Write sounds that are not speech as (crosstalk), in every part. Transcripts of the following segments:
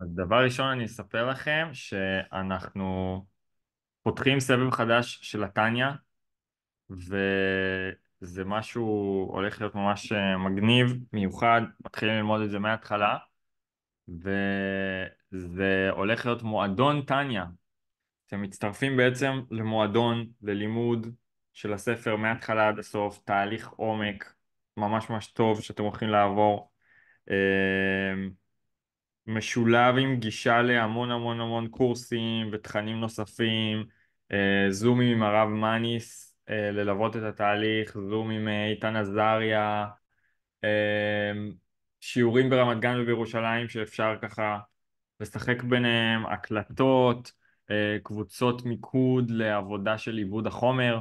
אז דבר ראשון אני אספר לכם שאנחנו פותחים סבב חדש של התניא וזה משהו הולך להיות ממש אה, מגניב, מיוחד, מתחילים ללמוד את זה מההתחלה וזה הולך להיות מועדון תניא אתם מצטרפים בעצם למועדון, ללימוד של הספר מההתחלה עד הסוף, תהליך עומק ממש ממש טוב שאתם הולכים לעבור אה, משולב עם גישה להמון המון המון קורסים ותכנים נוספים, אה, זומים עם הרב מניס אה, ללוות את התהליך, זום עם אה, איתן עזריה, שיעורים ברמת גן ובירושלים שאפשר ככה לשחק ביניהם, הקלטות, קבוצות מיקוד לעבודה של עיבוד החומר,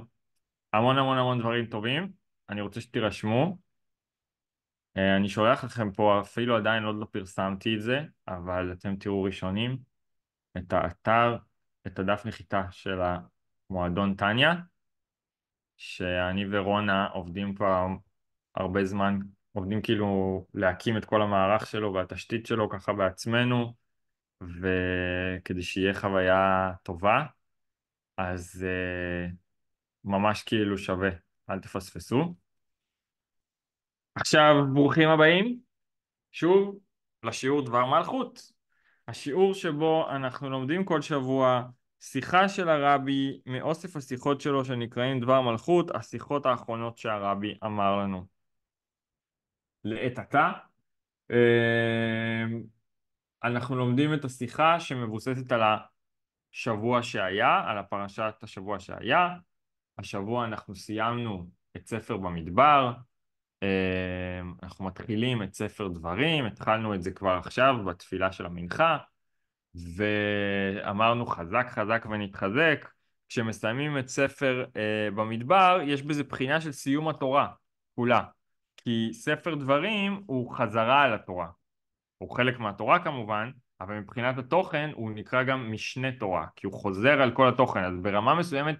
המון המון המון דברים טובים, אני רוצה שתירשמו. אה, אני שולח לכם פה, אפילו עדיין עוד לא פרסמתי את זה, אבל אתם תראו ראשונים את האתר, את הדף נחיתה של המועדון טניה, שאני ורונה עובדים כבר הרבה זמן, עובדים כאילו להקים את כל המערך שלו והתשתית שלו ככה בעצמנו, וכדי שיהיה חוויה טובה, אז אה, ממש כאילו שווה, אל תפספסו. עכשיו, ברוכים הבאים, שוב, לשיעור דבר מלכות. השיעור שבו אנחנו לומדים כל שבוע שיחה של הרבי מאוסף השיחות שלו שנקראים דבר מלכות, השיחות האחרונות שהרבי אמר לנו. לעת עתה, אמ, אנחנו לומדים את השיחה שמבוססת על השבוע שהיה, על הפרשת השבוע שהיה. השבוע אנחנו סיימנו את ספר במדבר, אה, אנחנו מתחילים את ספר דברים, התחלנו את זה כבר עכשיו בתפילה של המנחה, ואמרנו חזק חזק ונתחזק. כשמסיימים את ספר אה, במדבר, יש בזה בחינה של סיום התורה כולה. כי ספר דברים הוא חזרה על התורה. הוא חלק מהתורה כמובן, אבל מבחינת התוכן הוא נקרא גם משנה תורה, כי הוא חוזר על כל התוכן. אז ברמה מסוימת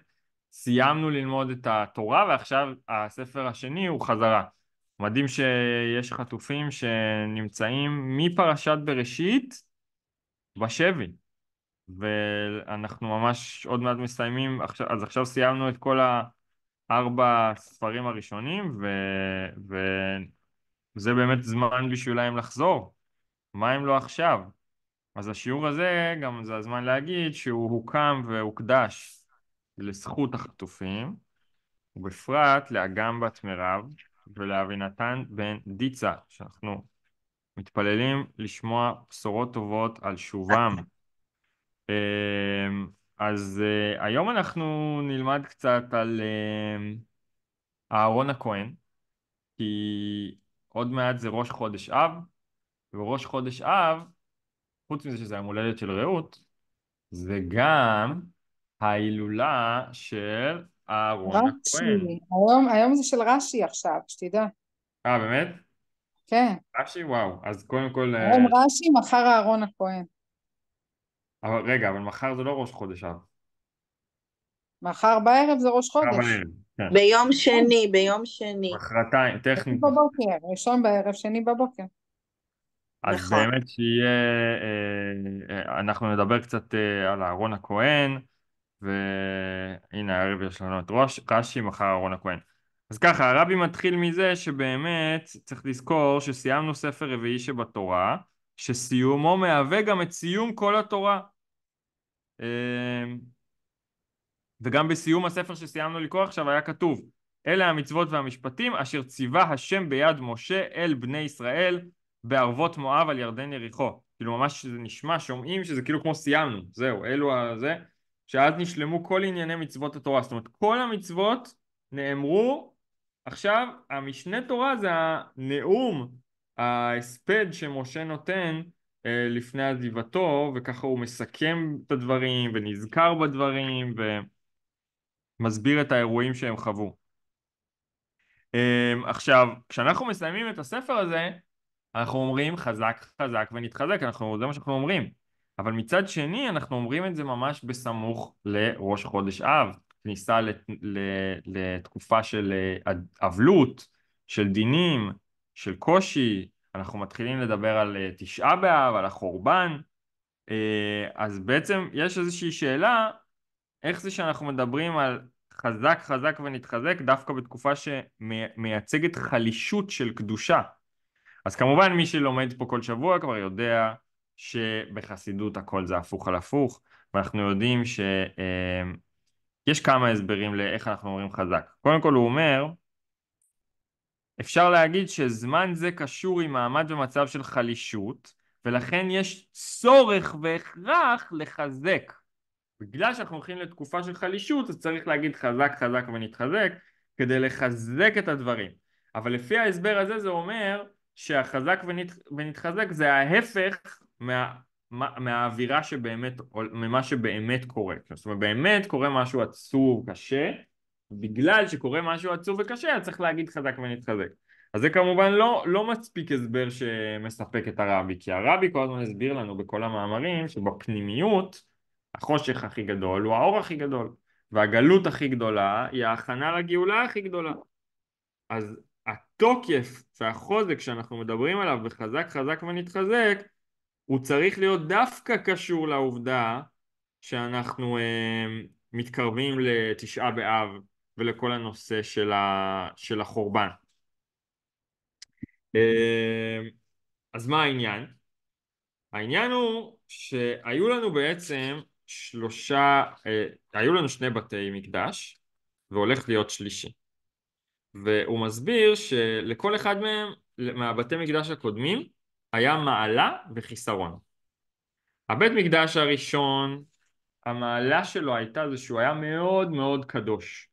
סיימנו ללמוד את התורה, ועכשיו הספר השני הוא חזרה. מדהים שיש חטופים שנמצאים מפרשת בראשית בשבי. ואנחנו ממש עוד מעט מסיימים, אז עכשיו סיימנו את כל הארבע ספרים הראשונים, ו... וזה באמת זמן בשבילם לחזור. מה אם לא עכשיו? אז השיעור הזה, גם זה הזמן להגיד שהוא הוקם והוקדש לזכות החטופים, ובפרט לאגם בת מירב, ולאבינתן בן דיצה, שאנחנו מתפללים לשמוע בשורות טובות על שובם. אמ, אז אה, היום אנחנו נלמד קצת על אמ, אהרון הכהן, כי עוד מעט זה ראש חודש אב, וראש חודש אב, חוץ מזה שזה היום הולדת של רעות, זה גם ההילולה של אהרון הכהן. היום, היום זה של רש"י עכשיו, שתדע. אה, באמת? כן. רש"י, וואו. אז קודם כל... אה, היום uh... רש"י, מחר אהרון הכהן. אבל רגע, אבל מחר זה לא ראש חודש אב. מחר בערב זה ראש חודש. בערב, כן. ביום שני, כן. ביום שני. מחרתיים, טכנית. בבוקר, ראשון בערב, שני בבוקר. אז נכון. באמת שיהיה, אה, אה, אנחנו נדבר קצת על אהרון הכהן, והנה הערב יש לנו את ראש, רש"י, מחר אהרון הכהן. אז ככה, הרבי מתחיל מזה שבאמת צריך לזכור שסיימנו ספר רביעי שבתורה, שסיומו מהווה גם את סיום כל התורה. אמ, וגם בסיום הספר שסיימנו לקרוא עכשיו היה כתוב אלה המצוות והמשפטים אשר ציווה השם ביד משה אל בני ישראל בערבות מואב על ירדן יריחו. כאילו ממש זה נשמע, שומעים שזה כאילו כמו סיימנו, זהו, אלו ה... זה. שאז נשלמו כל ענייני מצוות התורה. זאת אומרת, כל המצוות נאמרו, עכשיו המשנה תורה זה הנאום, ההספד שמשה נותן אה, לפני עזיבתו, וככה הוא מסכם את הדברים, ונזכר בדברים, ומסביר את האירועים שהם חוו. אה, עכשיו, כשאנחנו מסיימים את הספר הזה, אנחנו אומרים חזק חזק ונתחזק, אנחנו, זה מה שאנחנו אומרים. אבל מצד שני אנחנו אומרים את זה ממש בסמוך לראש חודש אב, כניסה לת... לתקופה של אה, אבלות, של דינים, של קושי, אנחנו מתחילים לדבר על אה, תשעה באב, על החורבן, אה, אז בעצם יש איזושהי שאלה, איך זה שאנחנו מדברים על חזק חזק ונתחזק דווקא בתקופה שמייצגת חלישות של קדושה. אז כמובן מי שלומד פה כל שבוע כבר יודע שבחסידות הכל זה הפוך על הפוך, ואנחנו יודעים שיש אמ, כמה הסברים לאיך אנחנו אומרים חזק. קודם כל הוא אומר, אפשר להגיד שזמן זה קשור עם מעמד ומצב של חלישות, ולכן יש צורך והכרח לחזק. בגלל שאנחנו הולכים לתקופה של חלישות, אז צריך להגיד חזק חזק ונתחזק, כדי לחזק את הדברים. אבל לפי ההסבר הזה זה אומר שהחזק ונת... ונתחזק זה ההפך מה, מה, מהאווירה שבאמת, ממה שבאמת קורה. זאת אומרת, באמת קורה משהו עצוב, קשה, בגלל שקורה משהו עצוב וקשה, אז צריך להגיד חזק ונתחזק. אז זה כמובן לא, לא מספיק הסבר שמספק את הרבי, כי הרבי כל הזמן הסביר לנו בכל המאמרים שבפנימיות החושך הכי גדול הוא האור הכי גדול, והגלות הכי גדולה היא ההכנה לגאולה הכי גדולה. אז התוקף והחוזק שאנחנו מדברים עליו בחזק חזק ונתחזק הוא צריך להיות דווקא קשור לעובדה שאנחנו אה, מתקרבים לתשעה באב ולכל הנושא של, ה, של החורבן. אה, אז מה העניין? העניין הוא שהיו לנו בעצם שלושה, אה, היו לנו שני בתי מקדש והולך להיות שלישי. והוא מסביר שלכל אחד מהם, מהבתי מקדש הקודמים, היה מעלה וחיסרון. הבית מקדש הראשון, המעלה שלו הייתה זה שהוא היה מאוד מאוד קדוש.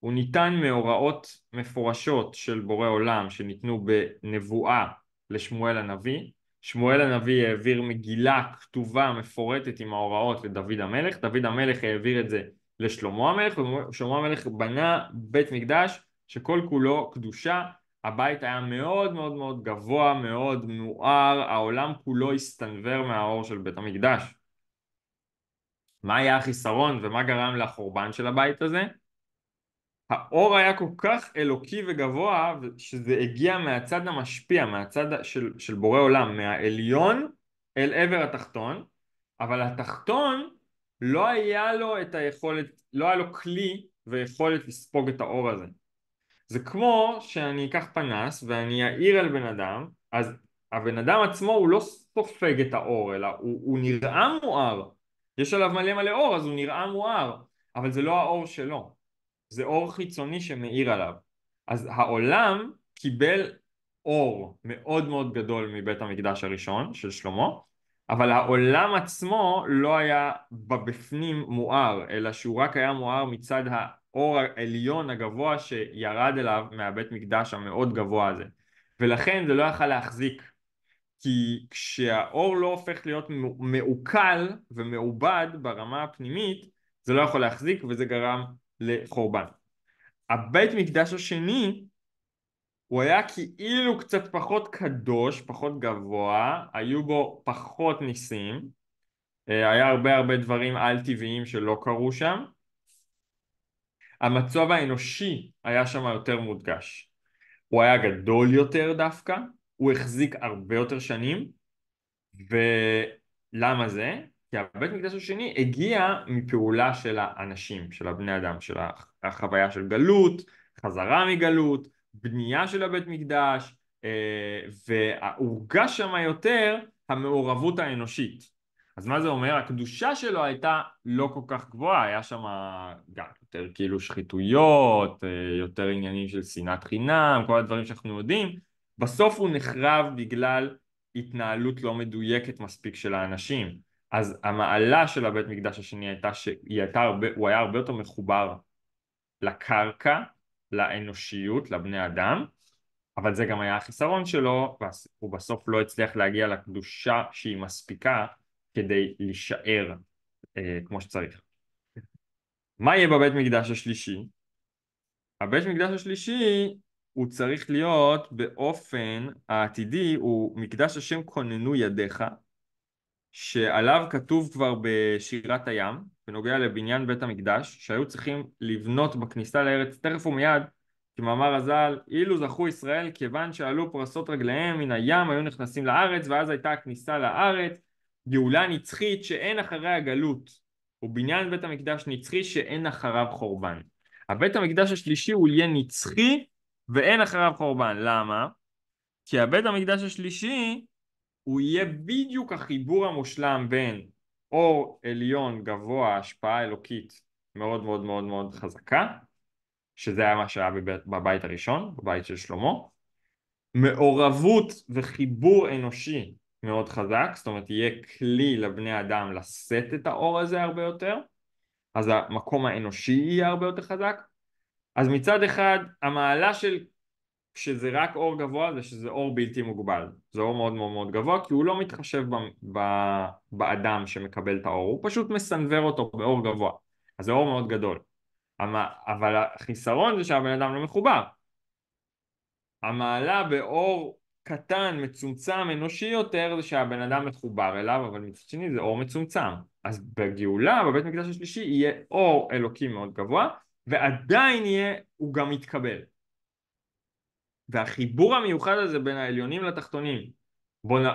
הוא ניתן מהוראות מפורשות של בורא עולם שניתנו בנבואה לשמואל הנביא. שמואל הנביא העביר מגילה כתובה מפורטת עם ההוראות לדוד המלך, דוד המלך העביר את זה לשלמה המלך, ושלמה המלך בנה בית מקדש שכל כולו קדושה, הבית היה מאוד מאוד מאוד גבוה, מאוד מואר, העולם כולו הסתנוור מהאור של בית המקדש. מה היה החיסרון ומה גרם לחורבן של הבית הזה? האור היה כל כך אלוקי וגבוה, שזה הגיע מהצד המשפיע, מהצד של, של בורא עולם, מהעליון אל עבר התחתון, אבל התחתון לא היה לו את היכולת, לא היה לו כלי ויכולת לספוג את האור הזה. זה כמו שאני אקח פנס ואני אעיר על בן אדם, אז הבן אדם עצמו הוא לא סופג את האור, אלא הוא, הוא נראה מואר. יש עליו מלא מלא אור, אז הוא נראה מואר, אבל זה לא האור שלו. זה אור חיצוני שמאיר עליו. אז העולם קיבל אור מאוד מאוד גדול מבית המקדש הראשון של שלמה, אבל העולם עצמו לא היה בבפנים מואר, אלא שהוא רק היה מואר מצד ה... האור העליון הגבוה שירד אליו מהבית מקדש המאוד גבוה הזה. ולכן זה לא יכל להחזיק. כי כשהאור לא הופך להיות מעוקל ומעובד ברמה הפנימית, זה לא יכול להחזיק וזה גרם לחורבן. הבית מקדש השני הוא היה כאילו קצת פחות קדוש, פחות גבוה, היו בו פחות ניסים, אה, היה הרבה הרבה דברים על טבעיים שלא קרו שם, המצב האנושי היה שם יותר מודגש. הוא היה גדול יותר דווקא, הוא החזיק הרבה יותר שנים, ולמה זה? כי הבית מקדש השני הגיע מפעולה של האנשים, של הבני אדם, של החוויה של גלות, חזרה מגלות, בנייה של הבית מקדש, אה, והורגש שם יותר המעורבות האנושית. אז מה זה אומר? הקדושה שלו הייתה לא כל כך גבוהה, היה שם גם יותר כאילו שחיתויות, אה, יותר עניינים של שנאת חינם, כל הדברים שאנחנו יודעים, בסוף הוא נחרב בגלל התנהלות לא מדויקת מספיק של האנשים. אז המעלה של הבית מקדש השני הייתה שהוא היה הרבה יותר מחובר לקרקע, לאנושיות, לבני אדם, אבל זה גם היה החיסרון שלו, הוא בסוף לא הצליח להגיע לקדושה שהיא מספיקה כדי להישאר אה, כמו שצריך. מה יהיה בבית מקדש השלישי? הבית מקדש השלישי הוא צריך להיות באופן העתידי, הוא מקדש השם כוננו ידיך, שעליו כתוב כבר בשירת הים, בנוגע לבניין בית המקדש, שהיו צריכים לבנות בכניסה לארץ תכף ומיד, כמאמר הז"ל, אילו זכו ישראל כיוון שעלו פרסות רגליהם מן הים, היו נכנסים לארץ, ואז הייתה הכניסה לארץ, גאולה נצחית שאין אחריה גלות. הוא בניין בית המקדש נצחי שאין אחריו חורבן. הבית המקדש השלישי הוא יהיה נצחי ואין אחריו חורבן. למה? כי הבית המקדש השלישי הוא יהיה בדיוק החיבור המושלם בין אור עליון גבוה, השפעה אלוקית מאוד מאוד מאוד מאוד חזקה, שזה היה מה שהיה בבית, בבית הראשון, בבית של שלמה, מעורבות וחיבור אנושי מאוד חזק, זאת אומרת יהיה כלי לבני אדם לשאת את האור הזה הרבה יותר, אז המקום האנושי יהיה הרבה יותר חזק. אז מצד אחד המעלה של שזה רק אור גבוה זה שזה אור בלתי מוגבל, זה אור מאוד מאוד מאוד גבוה כי הוא לא מתחשב ב, ב, באדם שמקבל את האור, הוא פשוט מסנוור אותו באור גבוה, אז זה אור מאוד גדול. אבל החיסרון זה שהבן אדם לא מחובר. המעלה באור קטן, מצומצם, אנושי יותר, זה שהבן אדם מחובר אליו, אבל מצד שני זה אור מצומצם. אז בגאולה, בבית המקדש השלישי, יהיה אור אלוקי מאוד גבוה, ועדיין יהיה, הוא גם יתקבל. והחיבור המיוחד הזה בין העליונים לתחתונים,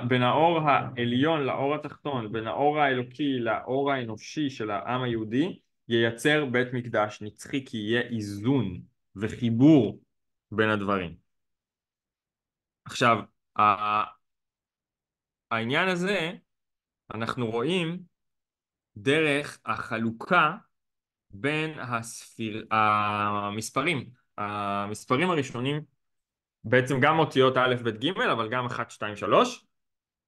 בין האור העליון לאור התחתון, בין האור האלוקי לאור האנושי של העם היהודי, ייצר בית מקדש נצחי, כי יהיה איזון וחיבור בין הדברים. עכשיו, העניין הזה, אנחנו רואים דרך החלוקה בין הספיר, המספרים, המספרים הראשונים, בעצם גם אותיות א', ב', ג', אבל גם 1, 2, 3.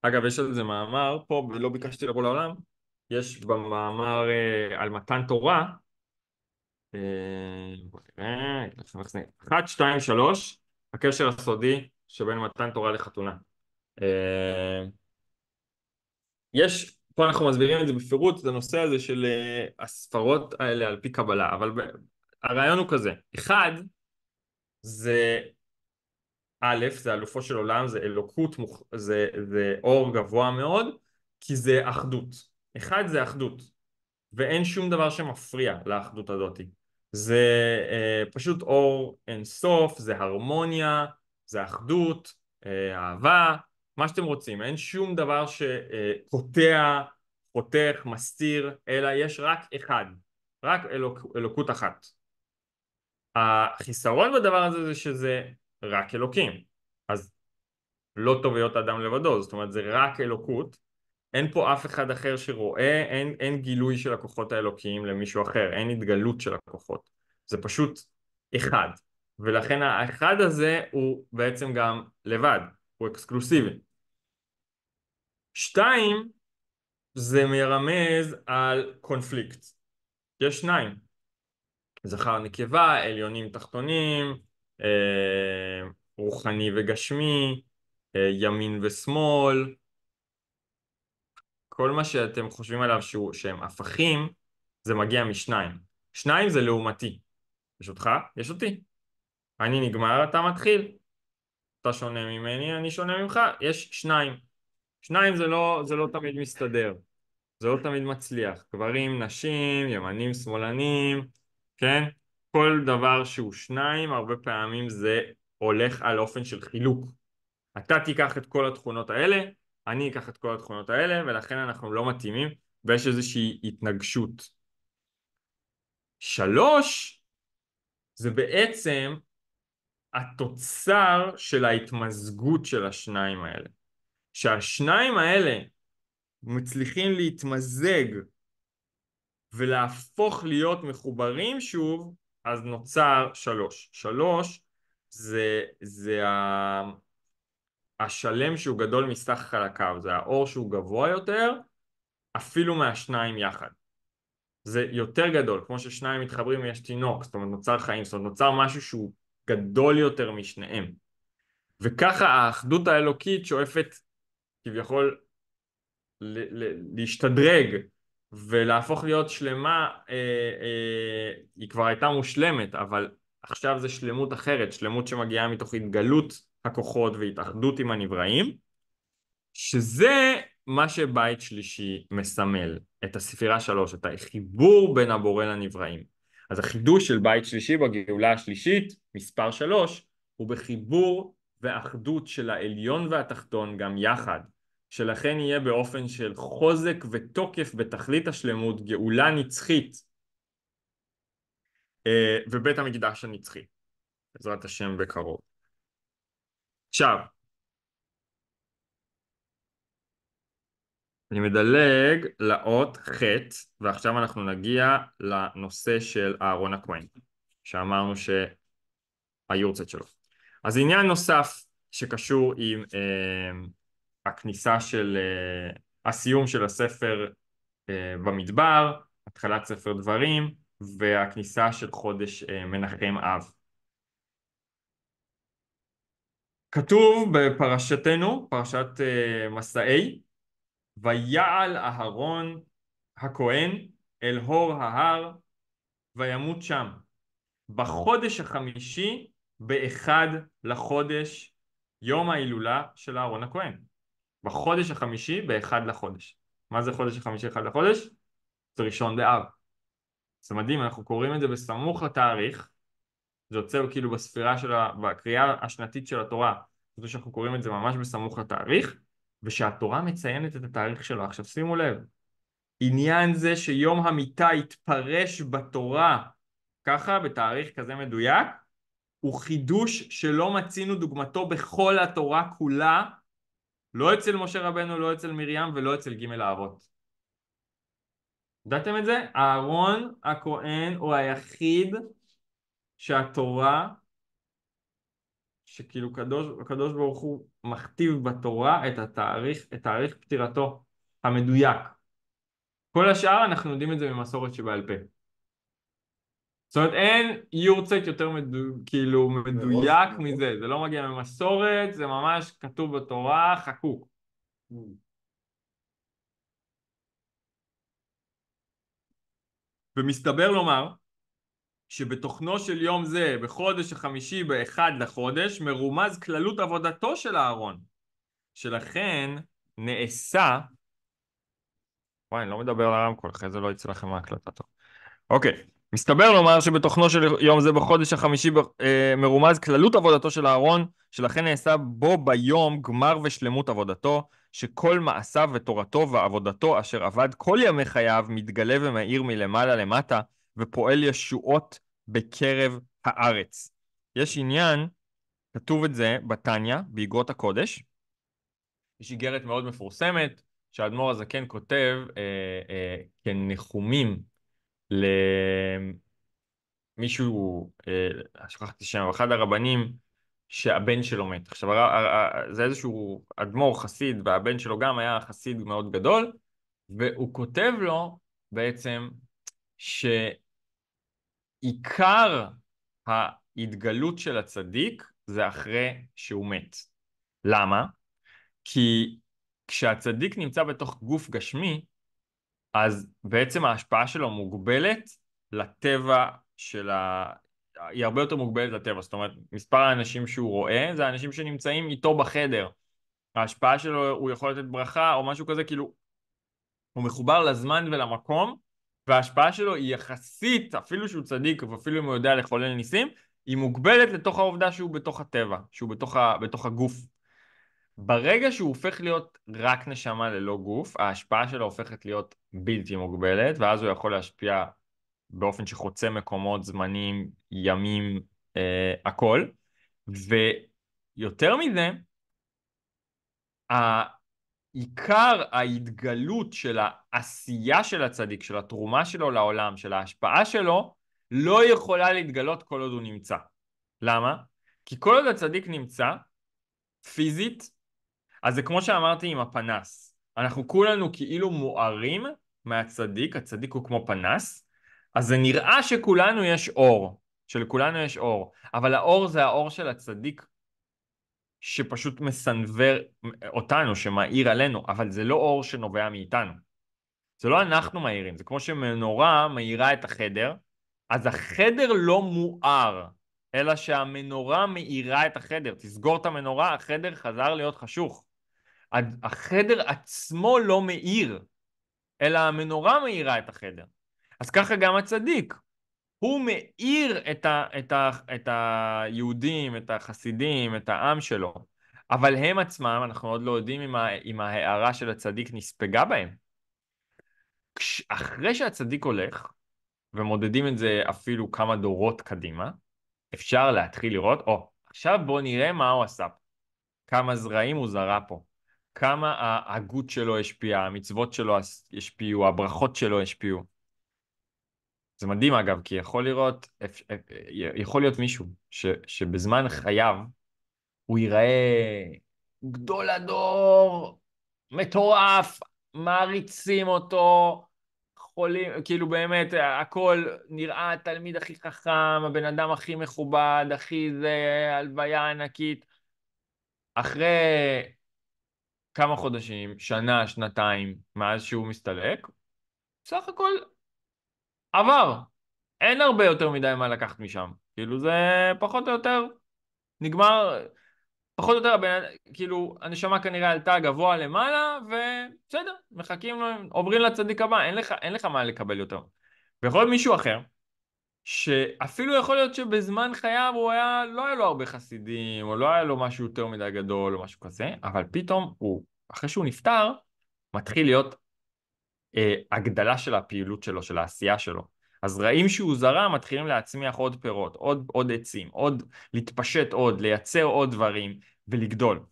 אגב, יש על זה מאמר פה, ולא ביקשתי לבוא לעולם, יש במאמר אה, על מתן תורה, אה, בוא נראה, 1, 2, 3, הקשר הסודי שבין מתן תורה לחתונה. אה, יש, פה אנחנו מסבירים את זה בפירוט, את הנושא הזה של אה, הספרות האלה על פי קבלה, אבל הרעיון הוא כזה, אחד, זה א', זה אלופו של עולם, זה אלוקות, זה, זה אור גבוה מאוד, כי זה אחדות. אחד זה אחדות, ואין שום דבר שמפריע לאחדות הזאת. זה אה, פשוט אור אינסוף, זה הרמוניה, זה אחדות, אה, אהבה, מה שאתם רוצים, אין שום דבר שקוטע, חותך, מסתיר, אלא יש רק אחד, רק אלוק, אלוקות אחת. החיסרון בדבר הזה זה שזה רק אלוקים, אז לא טוב להיות אדם לבדו, זאת אומרת זה רק אלוקות, אין פה אף אחד אחר שרואה, אין, אין גילוי של הכוחות האלוקיים למישהו אחר, אין התגלות של הכוחות, זה פשוט אחד. ולכן האחד הזה הוא בעצם גם לבד, הוא אקסקלוסיבי. שתיים, זה מרמז על קונפליקט. יש שניים. זכר נקבה, עליונים תחתונים, אה, רוחני וגשמי, אה, ימין ושמאל. כל מה שאתם חושבים עליו שהוא, שהם הפכים, זה מגיע משניים. שניים זה לעומתי. יש אותך, יש אותי. אני נגמר, אתה מתחיל. אתה שונה ממני, אני שונה ממך, יש שניים. שניים זה לא, זה לא תמיד מסתדר, זה לא תמיד מצליח. גברים, נשים, ימנים, שמאלנים, כן? כל דבר שהוא שניים, הרבה פעמים זה הולך על אופן של חילוק. אתה תיקח את כל התכונות האלה, אני אקח את כל התכונות האלה, ולכן אנחנו לא מתאימים, ויש איזושהי התנגשות. שלוש, זה בעצם התוצר של ההתמזגות של השניים האלה. שהשניים האלה מצליחים להתמזג ולהפוך להיות מחוברים שוב, אז נוצר שלוש. שלוש זה, זה ה... השלם שהוא גדול מסך חלקיו, זה האור שהוא גבוה יותר, אפילו מהשניים יחד. זה יותר גדול, כמו ששניים מתחברים ויש תינוק, זאת אומרת נוצר חיים, זאת אומרת נוצר משהו שהוא גדול יותר משניהם. וככה האחדות האלוקית שואפת כביכול ל- ל- להשתדרג ולהפוך להיות שלמה, אה, אה, היא כבר הייתה מושלמת, אבל עכשיו זה שלמות אחרת, שלמות שמגיעה מתוך התגלות הכוחות והתאחדות עם הנבראים, שזה מה שבית שלישי מסמל, את הספירה שלוש, את החיבור בין הבורא לנבראים. אז החידוש של בית שלישי בגאולה השלישית, מספר שלוש, הוא בחיבור ואחדות של העליון והתחתון גם יחד, שלכן יהיה באופן של חוזק ותוקף בתכלית השלמות גאולה נצחית אה, ובית המקדש הנצחי, בעזרת השם בקרוב. עכשיו, אני מדלג לאות ח', ועכשיו אנחנו נגיע לנושא של אהרון הכהן, שאמרנו שהיורצת שלו. אז עניין נוסף שקשור עם אה, הכניסה של, אה, הסיום של הספר אה, במדבר, התחלת ספר דברים, והכניסה של חודש אה, מנחם אב. כתוב בפרשתנו, פרשת אה, מסעי, ויעל אהרון הכהן אל הור ההר וימות שם בחודש החמישי באחד לחודש יום ההילולה של אהרון הכהן בחודש החמישי באחד לחודש מה זה חודש החמישי אחד לחודש? זה ראשון באב זה מדהים אנחנו קוראים את זה בסמוך לתאריך זה יוצא כאילו בספירה של ה... בקריאה השנתית של התורה זה שאנחנו קוראים את זה ממש בסמוך לתאריך ושהתורה מציינת את התאריך שלו. עכשיו שימו לב, עניין זה שיום המיטה התפרש בתורה ככה, בתאריך כזה מדויק, הוא חידוש שלא מצינו דוגמתו בכל התורה כולה, לא אצל משה רבנו, לא אצל מרים ולא אצל ג' האבות. ידעתם את זה? אהרון הכהן הוא היחיד שהתורה שכאילו קדוש, הקדוש ברוך הוא מכתיב בתורה את התאריך, את תאריך פטירתו המדויק. כל השאר אנחנו יודעים את זה ממסורת שבעל פה. זאת אומרת אין יורצייט יותר מדו, כאילו לא מדויק לא מזה, זה לא מגיע ממסורת, זה ממש כתוב בתורה, חכו. ומסתבר לומר שבתוכנו של יום זה, בחודש החמישי באחד לחודש, מרומז כללות עבודתו של אהרון, שלכן נעשה... וואי, אני לא מדבר על הרמקול, אחרי זה לא יצא לכם מההקלטה טוב. אוקיי, מסתבר לומר שבתוכנו של יום זה בחודש החמישי ב... אה, מרומז כללות עבודתו של אהרון, שלכן נעשה בו ביום גמר ושלמות עבודתו, שכל מעשיו ותורתו ועבודתו אשר עבד כל ימי חייו מתגלה ומאיר מלמעלה למטה, ופועל ישועות בקרב הארץ. יש עניין, כתוב את זה בתניא, באגרות הקודש. יש איגרת מאוד מפורסמת, שהאדמו"ר הזקן כותב אה, אה, כניחומים למישהו, אה, שכחתי שם, אחד הרבנים שהבן שלו מת. עכשיו, זה איזשהו אדמו"ר חסיד, והבן שלו גם היה חסיד מאוד גדול, והוא כותב לו בעצם, ש... עיקר ההתגלות של הצדיק זה אחרי שהוא מת. למה? כי כשהצדיק נמצא בתוך גוף גשמי, אז בעצם ההשפעה שלו מוגבלת לטבע של ה... היא הרבה יותר מוגבלת לטבע, זאת אומרת, מספר האנשים שהוא רואה זה האנשים שנמצאים איתו בחדר. ההשפעה שלו, הוא יכול לתת ברכה או משהו כזה, כאילו, הוא מחובר לזמן ולמקום וההשפעה שלו היא יחסית, אפילו שהוא צדיק ואפילו אם הוא יודע לחולל ניסים, היא מוגבלת לתוך העובדה שהוא בתוך הטבע, שהוא בתוך, ה, בתוך הגוף. ברגע שהוא הופך להיות רק נשמה ללא גוף, ההשפעה שלו הופכת להיות בלתי מוגבלת, ואז הוא יכול להשפיע באופן שחוצה מקומות, זמנים, ימים, אה, הכל. ויותר מזה, עיקר ההתגלות של העשייה של הצדיק, של התרומה שלו לעולם, של ההשפעה שלו, לא יכולה להתגלות כל עוד הוא נמצא. למה? כי כל עוד הצדיק נמצא, פיזית, אז זה כמו שאמרתי עם הפנס. אנחנו כולנו כאילו מוארים מהצדיק, הצדיק הוא כמו פנס, אז זה נראה שכולנו יש אור, שלכולנו יש אור, אבל האור זה האור של הצדיק שפשוט מסנוור אותנו, שמאיר עלינו, אבל זה לא אור שנובע מאיתנו. זה לא נכון. אנחנו מאירים, זה כמו שמנורה מאירה את החדר, אז החדר לא מואר, אלא שהמנורה מאירה את החדר. תסגור את המנורה, החדר חזר להיות חשוך. החדר עצמו לא מאיר, אלא המנורה מאירה את החדר. אז ככה גם הצדיק, הוא מאיר את, ה, את, ה, את היהודים, את החסידים, את העם שלו, אבל הם עצמם, אנחנו עוד לא יודעים אם, ה, אם ההערה של הצדיק נספגה בהם. כש, אחרי שהצדיק הולך, ומודדים את זה אפילו כמה דורות קדימה, אפשר להתחיל לראות, או, oh, עכשיו בואו נראה מה הוא עשה פה, כמה זרעים הוא זרע פה, כמה ההגות שלו השפיעה, המצוות שלו השפיעו, הברכות שלו השפיעו. זה מדהים אגב, כי יכול לראות, אה, אה, יכול להיות מישהו ש, שבזמן כן. חייו הוא ייראה גדול הדור, מטורף, מעריצים אותו, חולים, כאילו באמת, אה, הכל נראה התלמיד הכי חכם, הבן אדם הכי מכובד, הכי זה, הלוויה ענקית. אחרי כמה חודשים, שנה, שנתיים, מאז שהוא מסתלק, בסך הכל עבר. אין הרבה יותר מדי מה לקחת משם. כאילו זה פחות או יותר נגמר, פחות או יותר, בין, כאילו הנשמה כנראה עלתה גבוה למעלה, ובסדר, מחכים, עוברים לצדיק הבא, אין לך, אין לך מה לקבל יותר. ויכול להיות מישהו אחר, שאפילו יכול להיות שבזמן חייו הוא היה, לא היה לו הרבה חסידים, או לא היה לו משהו יותר מדי גדול או משהו כזה, אבל פתאום הוא, אחרי שהוא נפטר, מתחיל להיות אה, הגדלה של הפעילות שלו, של העשייה שלו. אז רעים שהוא זרע מתחילים להצמיח עוד פירות, עוד, עוד עצים, עוד להתפשט עוד, לייצר עוד דברים ולגדול.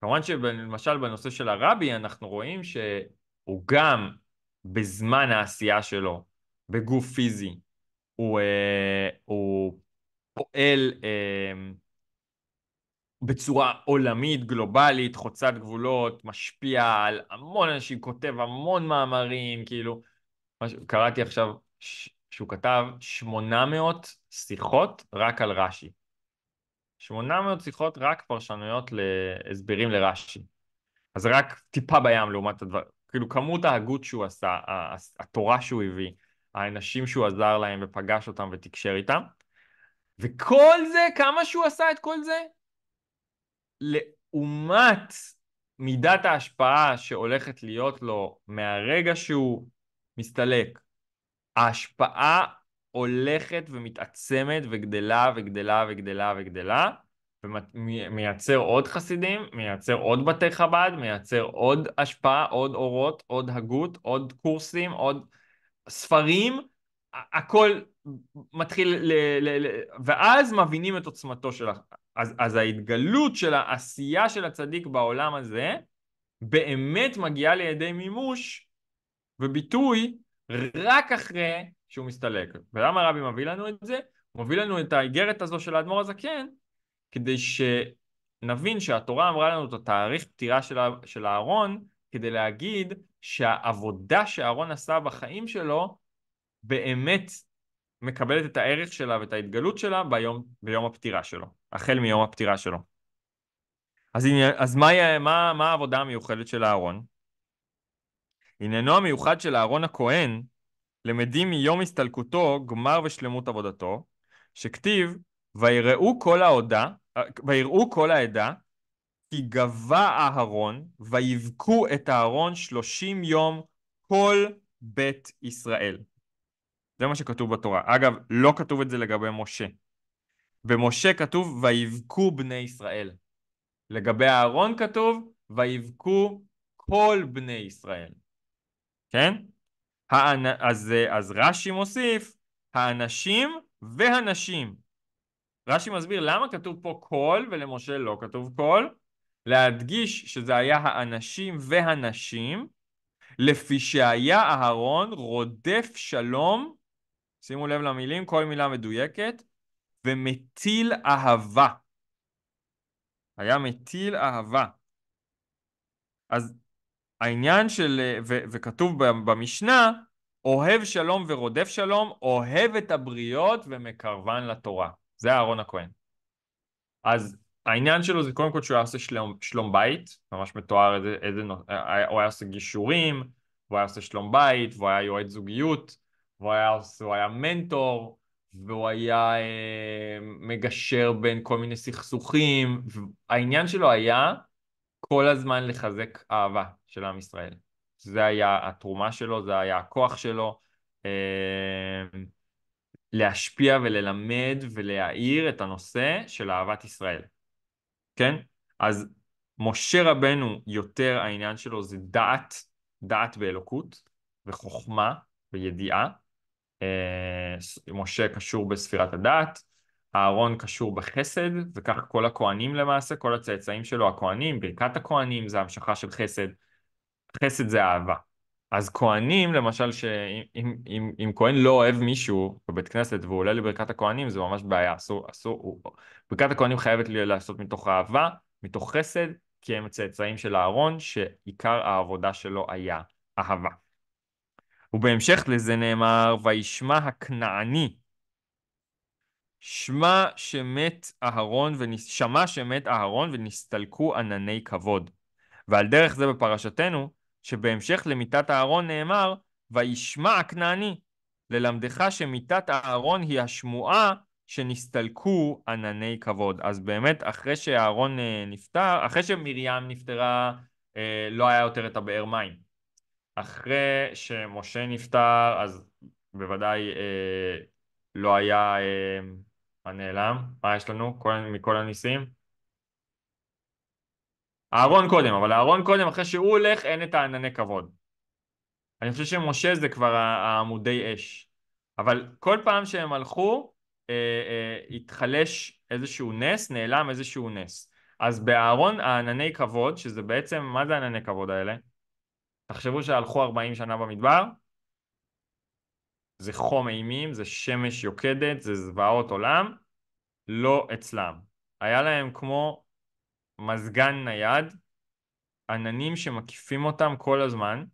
כמובן שלמשל בנושא של הרבי אנחנו רואים שהוא גם בזמן העשייה שלו, בגוף פיזי, הוא, אה, הוא פועל אה, בצורה עולמית, גלובלית, חוצת גבולות, משפיע על המון אנשים, כותב המון מאמרים, כאילו, קראתי עכשיו ש... שהוא כתב 800 שיחות רק על רש"י. 800 שיחות רק פרשנויות להסברים לרש"י. אז רק טיפה בים לעומת הדבר, כאילו כמות ההגות שהוא עשה, התורה שהוא הביא, האנשים שהוא עזר להם ופגש אותם ותקשר איתם, וכל זה, כמה שהוא עשה את כל זה, לעומת מידת ההשפעה שהולכת להיות לו מהרגע שהוא מסתלק, ההשפעה הולכת ומתעצמת וגדלה וגדלה וגדלה וגדלה, ומייצר עוד חסידים, מייצר עוד בתי חב"ד, מייצר עוד השפעה, עוד אורות, עוד הגות, עוד קורסים, עוד ספרים, הכל מתחיל ל... ל... ל... ואז מבינים את עוצמתו של אז, אז ההתגלות של העשייה של הצדיק בעולם הזה באמת מגיעה לידי מימוש וביטוי רק אחרי שהוא מסתלק. ולמה רבי מביא לנו את זה? הוא מביא לנו את האיגרת הזו של האדמו"ר הזקן כדי שנבין שהתורה אמרה לנו את התאריך פטירה של, של אהרון כדי להגיד שהעבודה שאהרון עשה בחיים שלו באמת מקבלת את הערך שלה ואת ההתגלות שלה ביום, ביום הפטירה שלו. החל מיום הפטירה שלו. אז, עניין, אז מה, מה, מה העבודה המיוחדת של אהרון? עניינו המיוחד של אהרון הכהן למדים מיום הסתלקותו גמר ושלמות עבודתו, שכתיב ויראו כל העודה, ויראו כל העדה כי גבה אהרון ויבכו את אהרון שלושים יום כל בית ישראל. זה מה שכתוב בתורה. אגב, לא כתוב את זה לגבי משה. ומשה כתוב ויבכו בני ישראל. לגבי אהרון כתוב ויבכו כל בני ישראל. כן? האנ... אז, אז רש"י מוסיף האנשים והנשים. רש"י מסביר למה כתוב פה כל ולמשה לא כתוב כל, להדגיש שזה היה האנשים והנשים, לפי שהיה אהרון רודף שלום, שימו לב למילים, כל מילה מדויקת, ומטיל אהבה. היה מטיל אהבה. אז העניין של, ו, וכתוב במשנה, אוהב שלום ורודף שלום, אוהב את הבריות ומקרבן לתורה. זה אהרון הכהן. אז העניין שלו זה קודם כל שהוא היה עושה שלום, שלום בית, ממש מתואר איזה, איזה נושא, אה, אה, הוא היה עושה גישורים, והוא היה עושה שלום בית, והוא היה יועד זוגיות, והוא היה, הוא היה מנטור, והוא היה אה, מגשר בין כל מיני סכסוכים, העניין שלו היה כל הזמן לחזק אהבה של עם ישראל. זה היה התרומה שלו, זה היה הכוח שלו, אה, להשפיע וללמד ולהאיר את הנושא של אהבת ישראל, כן? אז משה רבנו יותר העניין שלו זה דעת, דעת באלוקות וחוכמה וידיעה, אה, משה קשור בספירת הדת, אהרון קשור בחסד, וכך כל הכוהנים למעשה, כל הצאצאים שלו הכוהנים, ברכת הכוהנים זה המשכה של חסד, חסד זה אהבה. אז כהנים, למשל, שאם אם, אם אם כהן לא אוהב מישהו בבית כנסת והוא עולה לברכת הכהנים, זה ממש בעיה, אסור, אסור, הוא... ברכת הכהנים חייבת לעשות מתוך אהבה, מתוך חסד, כי הם הצאצאים של אהרון, שעיקר העבודה שלו היה אהבה. ובהמשך לזה נאמר, וישמע הכנעני. שמע שמת אהרון, ונס... שמע שמת אהרון ונסתלקו ענני כבוד. ועל דרך זה בפרשתנו, שבהמשך למיתת אהרון נאמר, וישמע הכנעני. ללמדך שמיתת אהרון היא השמועה שנסתלקו ענני כבוד. אז באמת, אחרי שאהרון אה, נפטר, אחרי שמרים נפטרה, אה, לא היה יותר את הבאר מים. אחרי שמשה נפטר, אז בוודאי אה, לא היה אה, מה נעלם, מה יש לנו כל, מכל הניסים? אהרון קודם, אבל אהרון קודם, אחרי שהוא הולך, אין את הענני כבוד. אני חושב שמשה זה כבר העמודי אש. אבל כל פעם שהם הלכו, אה, אה, התחלש איזשהו נס, נעלם איזשהו נס. אז באהרון הענני כבוד, שזה בעצם, מה זה ענני כבוד האלה? תחשבו שהלכו 40 שנה במדבר, זה חום אימים, זה שמש יוקדת, זה זוועות עולם, לא אצלם. היה להם כמו מזגן נייד, עננים שמקיפים אותם כל הזמן,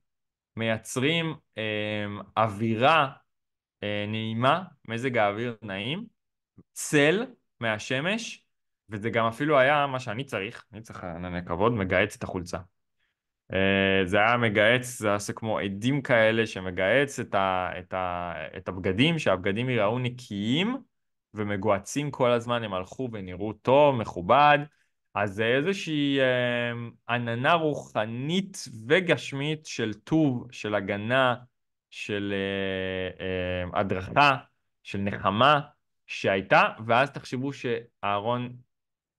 מייצרים אה, אווירה אה, נעימה, מזג האוויר נעים, צל מהשמש, וזה גם אפילו היה מה שאני צריך, אני צריך ענני כבוד, מגהץ את החולצה. אה, זה היה מגהץ, זה היה עושה כמו עדים כאלה שמגהץ את, ה, את, ה, את הבגדים, שהבגדים יראו נקיים ומגוהצים כל הזמן, הם הלכו ונראו טוב, מכובד. אז זה איזושהי אה, עננה רוחנית וגשמית של טוב, של הגנה, של אה, אה, הדרכה, של נחמה שהייתה, ואז תחשבו שאהרון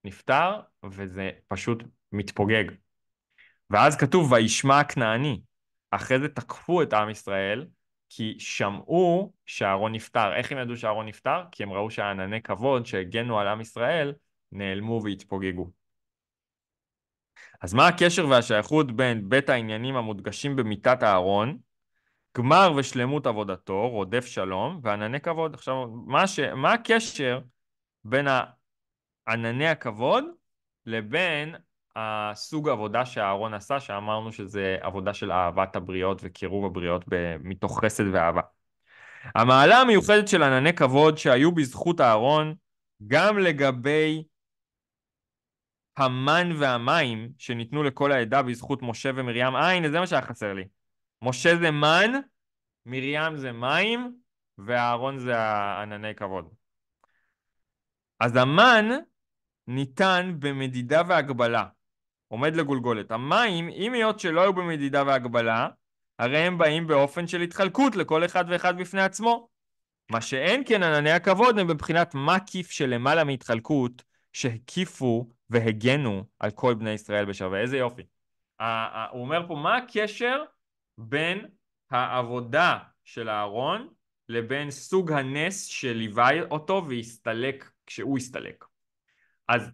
נפטר, וזה פשוט מתפוגג. ואז כתוב, וישמע כנעני. אחרי זה תקפו את עם ישראל, כי שמעו שאהרון נפטר. איך הם ידעו שאהרון נפטר? כי הם ראו שהענני כבוד שהגנו על עם ישראל נעלמו והתפוגגו. אז מה הקשר והשייכות בין בית העניינים המודגשים במיטת אהרון, גמר ושלמות עבודתו, רודף שלום, וענני כבוד? עכשיו, מה, ש... מה הקשר בין ענני הכבוד לבין הסוג העבודה שאהרון עשה, שאמרנו שזה עבודה של אהבת הבריות וקירוב הבריות מתוך חסד ואהבה. המעלה המיוחדת של ענני כבוד שהיו בזכות אהרון, גם לגבי המן והמים שניתנו לכל העדה בזכות משה ומרים, אה הנה זה מה שהיה חסר לי. משה זה מן, מרים זה מים, ואהרון זה ענני כבוד. אז המן ניתן במדידה והגבלה. עומד לגולגולת. המים, אם היות שלא היו במדידה והגבלה, הרי הם באים באופן של התחלקות לכל אחד ואחד בפני עצמו. מה שאין כן ענני הכבוד הם בבחינת מקיף של למעלה מהתחלקות, שהקיפו והגנו על כל בני ישראל בשווה. איזה יופי. הוא אומר פה, מה הקשר בין העבודה של אהרון לבין סוג הנס שליווה אותו והסתלק כשהוא הסתלק. אז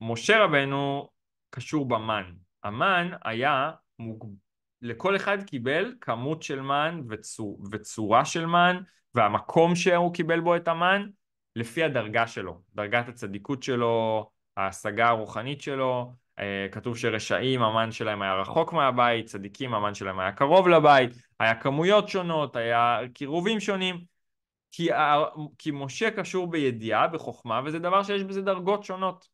משה רבנו קשור במן. המן היה, מוג... לכל אחד קיבל כמות של מן וצור... וצורה של מן, והמקום שהוא קיבל בו את המן, לפי הדרגה שלו, דרגת הצדיקות שלו, ההשגה הרוחנית שלו, אה, כתוב שרשעים המן שלהם היה רחוק מהבית, צדיקים המן שלהם היה קרוב לבית, היה כמויות שונות, היה קירובים שונים, כי, כי משה קשור בידיעה, בחוכמה, וזה דבר שיש בזה דרגות שונות.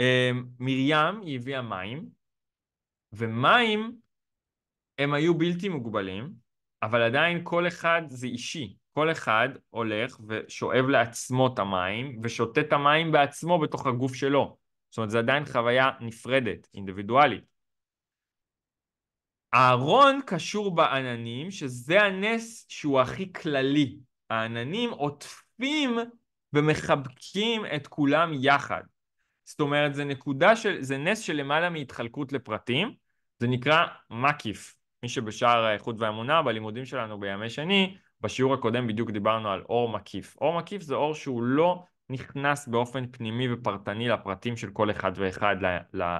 אמ, מרים היא הביאה מים, ומים הם היו בלתי מוגבלים, אבל עדיין כל אחד זה אישי. כל אחד הולך ושואב לעצמו את המים, ושותה את המים בעצמו בתוך הגוף שלו. זאת אומרת, זו עדיין חוויה נפרדת, אינדיבידואלית. הארון קשור בעננים, שזה הנס שהוא הכי כללי. העננים עוטפים ומחבקים את כולם יחד. זאת אומרת, זה נקודה של, זה נס של למעלה מהתחלקות לפרטים, זה נקרא מקיף. מי שבשער האיכות והאמונה, בלימודים שלנו בימי שני, בשיעור הקודם בדיוק דיברנו על אור מקיף. אור מקיף זה אור שהוא לא נכנס באופן פנימי ופרטני לפרטים של כל אחד ואחד, ל, ל,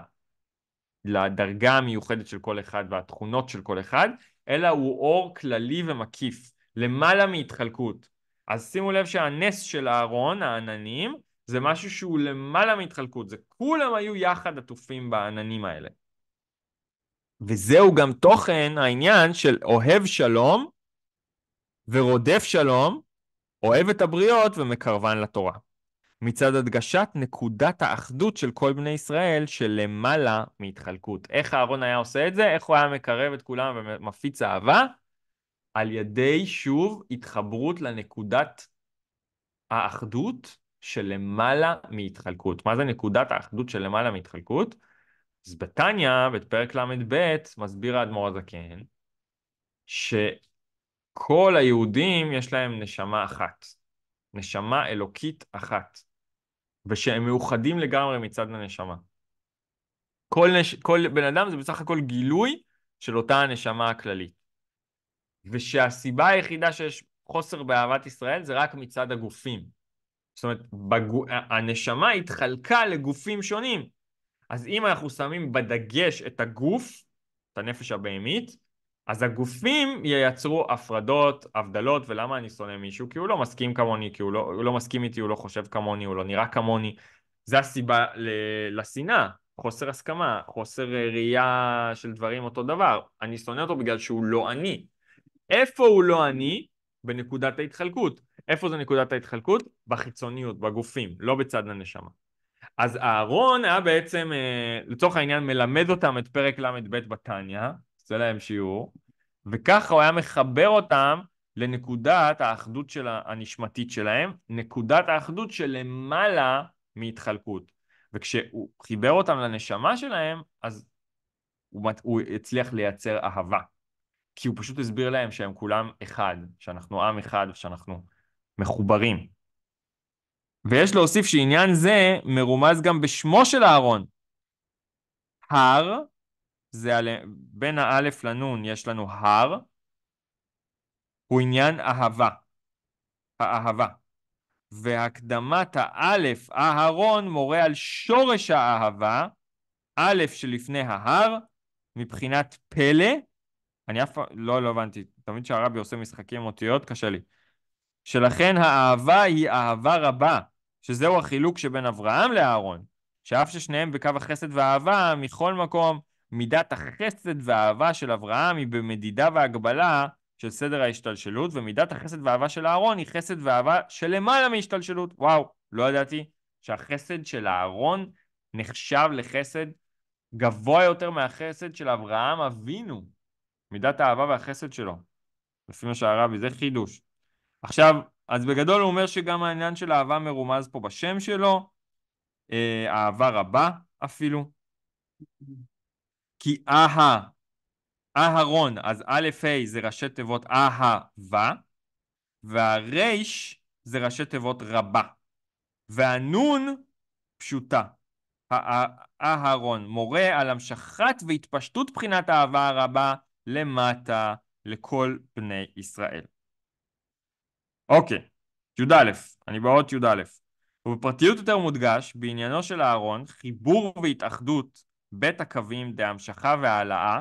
לדרגה המיוחדת של כל אחד והתכונות של כל אחד, אלא הוא אור כללי ומקיף, למעלה מהתחלקות. אז שימו לב שהנס של אהרון, העננים, זה משהו שהוא למעלה מהתחלקות, זה כולם היו יחד עטופים בעננים האלה. וזהו גם תוכן העניין של אוהב שלום ורודף שלום, אוהב את הבריות ומקרבן לתורה. מצד הדגשת נקודת האחדות של כל בני ישראל שלמעלה מהתחלקות. איך אהרון היה עושה את זה? איך הוא היה מקרב את כולם ומפיץ אהבה? על ידי, שוב, התחברות לנקודת האחדות למעלה מהתחלקות. מה זה נקודת האחדות למעלה מהתחלקות? אז בתניא, בפרק ל"ב, מסביר האדמו"ר הזקן, שכל היהודים יש להם נשמה אחת, נשמה אלוקית אחת, ושהם מאוחדים לגמרי מצד הנשמה. כל, נש... כל בן אדם זה בסך הכל גילוי של אותה הנשמה הכללית. ושהסיבה היחידה שיש חוסר באהבת ישראל זה רק מצד הגופים. זאת אומרת, בגו... הנשמה התחלקה לגופים שונים. אז אם אנחנו שמים בדגש את הגוף, את הנפש הבהמית, אז הגופים ייצרו הפרדות, הבדלות, ולמה אני שונא מישהו? כי הוא לא מסכים כמוני, כי הוא לא, הוא לא מסכים איתי, הוא לא חושב כמוני, הוא לא נראה כמוני. זה הסיבה לשנאה, חוסר הסכמה, חוסר ראייה של דברים אותו דבר. אני שונא אותו בגלל שהוא לא אני. איפה הוא לא אני? בנקודת ההתחלקות. איפה זה נקודת ההתחלקות? בחיצוניות, בגופים, לא בצד הנשמה. אז אהרון היה בעצם, אה, לצורך העניין, מלמד אותם את פרק ל"ב בתניא, עושה להם שיעור, וככה הוא היה מחבר אותם לנקודת האחדות של הנשמתית שלהם, נקודת האחדות שלמעלה מהתחלקות. וכשהוא חיבר אותם לנשמה שלהם, אז הוא, הוא הצליח לייצר אהבה. כי הוא פשוט הסביר להם שהם כולם אחד, שאנחנו עם אחד ושאנחנו מחוברים. ויש להוסיף שעניין זה מרומז גם בשמו של אהרון. הר, זה על... בין האלף לנון יש לנו הר, הוא עניין אהבה, האהבה. והקדמת האלף, אהרון, מורה על שורש האהבה, א' שלפני ההר, מבחינת פלא, אני אף לא, לא הבנתי. תמיד שהרבי עושה משחקים עם אותיות, קשה לי. שלכן האהבה היא אהבה רבה, שזהו החילוק שבין אברהם לאהרון, שאף ששניהם בקו החסד והאהבה, מכל מקום, מידת החסד והאהבה של אברהם היא במדידה והגבלה של סדר ההשתלשלות, ומידת החסד והאהבה של אהרון היא חסד ואהבה שלמעלה מהשתלשלות. וואו, לא ידעתי שהחסד של אהרון נחשב לחסד גבוה יותר מהחסד של אברהם אבינו. מידת האהבה והחסד שלו. לפי מה שהרבי, זה חידוש. עכשיו, אז בגדול הוא אומר שגם העניין של אהבה מרומז פה בשם שלו, אה, אהבה רבה אפילו. כי אהה, אהרון, אז א' ה' זה ראשי תיבות אהבה, והריש זה ראשי תיבות רבה, והנון פשוטה. אהרון, מורה על המשכת והתפשטות בחינת האהבה הרבה למטה לכל בני ישראל. אוקיי, י"א, אני באות י"א. ובפרטיות יותר מודגש, בעניינו של אהרון, חיבור והתאחדות בית הקווים דהמשכה והעלאה.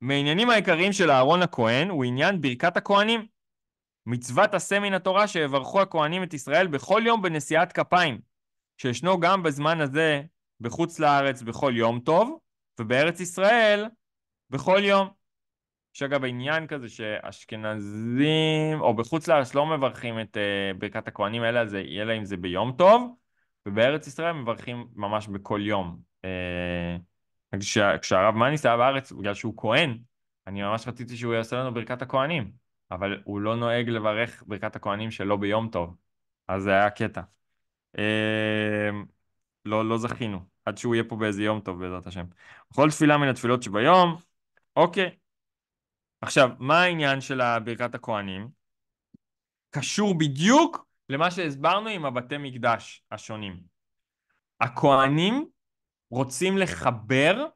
מעניינים העיקריים של אהרון הכהן הוא עניין ברכת הכהנים. מצוות עשה מן התורה שיברכו הכהנים את ישראל בכל יום בנשיאת כפיים, שישנו גם בזמן הזה בחוץ לארץ בכל יום טוב, ובארץ ישראל, בכל יום. יש אגב עניין כזה שאשכנזים, או בחוץ לארץ לא מברכים את uh, ברכת הכוהנים, אלא, זה, יהיה להם זה ביום טוב, ובארץ ישראל מברכים ממש בכל יום. Uh, אה, כש, כשהרב מניס היה בארץ, בגלל שהוא כהן, אני ממש רציתי שהוא יעשה לנו ברכת הכוהנים, אבל הוא לא נוהג לברך ברכת הכוהנים שלא ביום טוב, אז זה היה קטע. Uh, אה, לא, לא זכינו. עד שהוא יהיה פה באיזה יום טוב בעזרת השם. כל תפילה מן התפילות שביום, אוקיי. עכשיו, מה העניין של ברכת הכוהנים? קשור בדיוק למה שהסברנו עם הבתי מקדש השונים. הכוהנים רוצים לחבר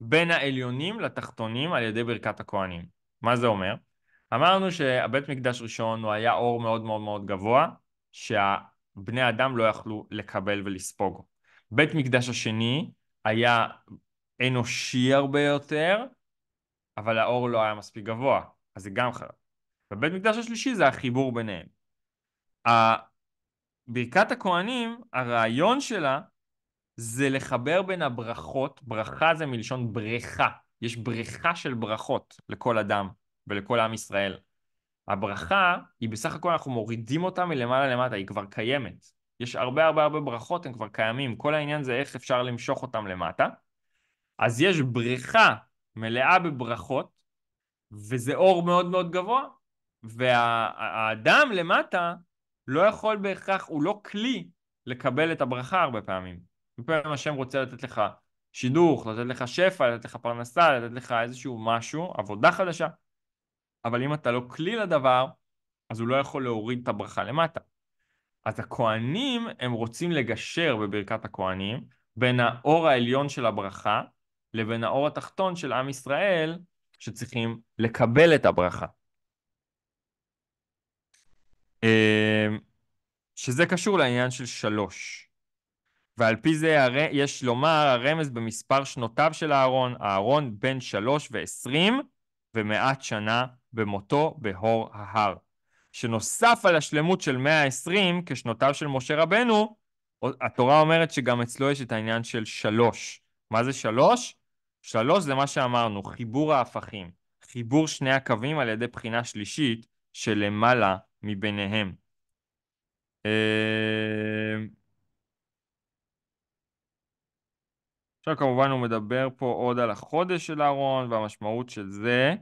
בין העליונים לתחתונים על ידי ברכת הכוהנים. מה זה אומר? אמרנו שהבית מקדש ראשון הוא היה אור מאוד מאוד מאוד גבוה, שהבני אדם לא יכלו לקבל ולספוג. בית מקדש השני היה אנושי הרבה יותר, אבל האור לא היה מספיק גבוה, אז זה גם חרב. ובית מקדש השלישי זה החיבור ביניהם. ברכת הכהנים, הרעיון שלה זה לחבר בין הברכות, ברכה זה מלשון בריכה, יש בריכה של ברכות לכל אדם ולכל עם ישראל. הברכה היא בסך הכל אנחנו מורידים אותה מלמעלה למטה, היא כבר קיימת. יש הרבה הרבה הרבה ברכות, הם כבר קיימים, כל העניין זה איך אפשר למשוך אותם למטה. אז יש בריכה מלאה בברכות, וזה אור מאוד מאוד גבוה, והאדם וה- למטה לא יכול בהכרח, הוא לא כלי לקבל את הברכה הרבה פעמים. לפעמים השם רוצה לתת לך שידוך, לתת לך שפע, לתת לך פרנסה, לתת לך איזשהו משהו, עבודה חדשה. אבל אם אתה לא כלי לדבר, אז הוא לא יכול להוריד את הברכה למטה. אז הכוהנים, הם רוצים לגשר בברכת הכוהנים בין האור העליון של הברכה לבין האור התחתון של עם ישראל שצריכים לקבל את הברכה. אמ, שזה קשור לעניין של שלוש. ועל פי זה יש לומר הרמז במספר שנותיו של אהרון, אהרון בן שלוש ועשרים ומעט שנה במותו בהור ההר. שנוסף על השלמות של 120 כשנותיו של משה רבנו, התורה אומרת שגם אצלו יש את העניין של שלוש. מה זה שלוש? שלוש זה מה שאמרנו, חיבור ההפכים. חיבור שני הקווים על ידי בחינה שלישית שלמעלה מביניהם. אמ, עכשיו כמובן הוא מדבר פה עוד על החודש של אהרון והמשמעות של זה.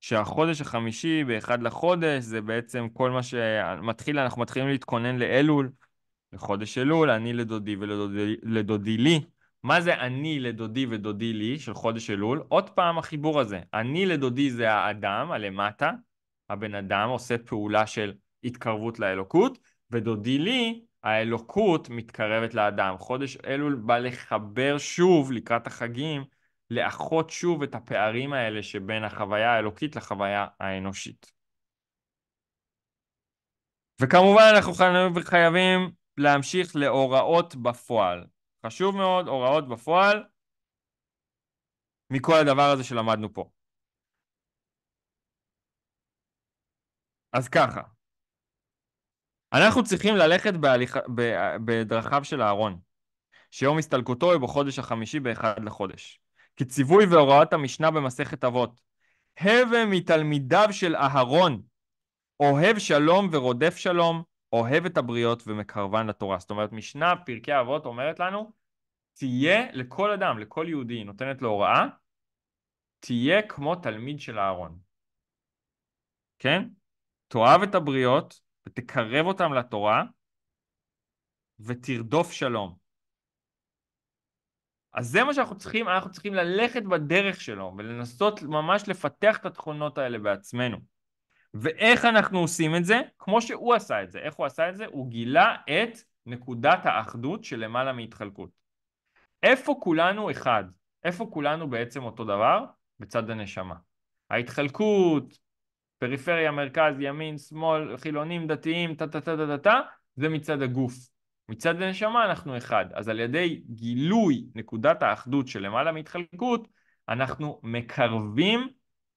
שהחודש החמישי, באחד לחודש, זה בעצם כל מה שמתחיל, אנחנו מתחילים להתכונן לאלול, לחודש אלול, אני לדודי ולדודי לי. מה זה אני לדודי ודודי לי של חודש אלול? עוד פעם החיבור הזה. אני לדודי זה האדם, הלמטה, הבן אדם עושה פעולה של התקרבות לאלוקות, ודודי לי, האלוקות מתקרבת לאדם. חודש אלול בא לחבר שוב לקראת החגים לאחות שוב את הפערים האלה שבין החוויה האלוקית לחוויה האנושית. וכמובן אנחנו חייבים להמשיך להוראות בפועל. חשוב מאוד, הוראות בפועל מכל הדבר הזה שלמדנו פה. אז ככה, אנחנו צריכים ללכת בהליכ... ב... בדרכיו של אהרון, שיום הסתלקותו הוא בחודש החמישי באחד לחודש. כציווי והוראת המשנה במסכת אבות. הווה מתלמידיו של אהרון, אוהב שלום ורודף שלום, אוהב את הבריות ומקרבן לתורה. זאת אומרת, משנה פרקי אבות אומרת לנו, תהיה לכל אדם, לכל יהודי, נותנת לו הוראה, תהיה כמו תלמיד של אהרון. כן? תאהב את הבריות ותקרב אותם לתורה ותרדוף שלום. אז זה מה שאנחנו צריכים, אנחנו צריכים ללכת בדרך שלו ולנסות ממש לפתח את התכונות האלה בעצמנו. ואיך אנחנו עושים את זה? כמו שהוא עשה את זה. איך הוא עשה את זה? הוא גילה את נקודת האחדות שלמעלה מהתחלקות. איפה כולנו אחד? איפה כולנו בעצם אותו דבר? בצד הנשמה. ההתחלקות, פריפריה, מרכז, ימין, שמאל, חילונים, דתיים, טה טה טה טה טה, זה מצד הגוף. מצד הנשמה אנחנו אחד. אז על ידי גילוי נקודת האחדות של למעלה מהתחלקות, אנחנו מקרבים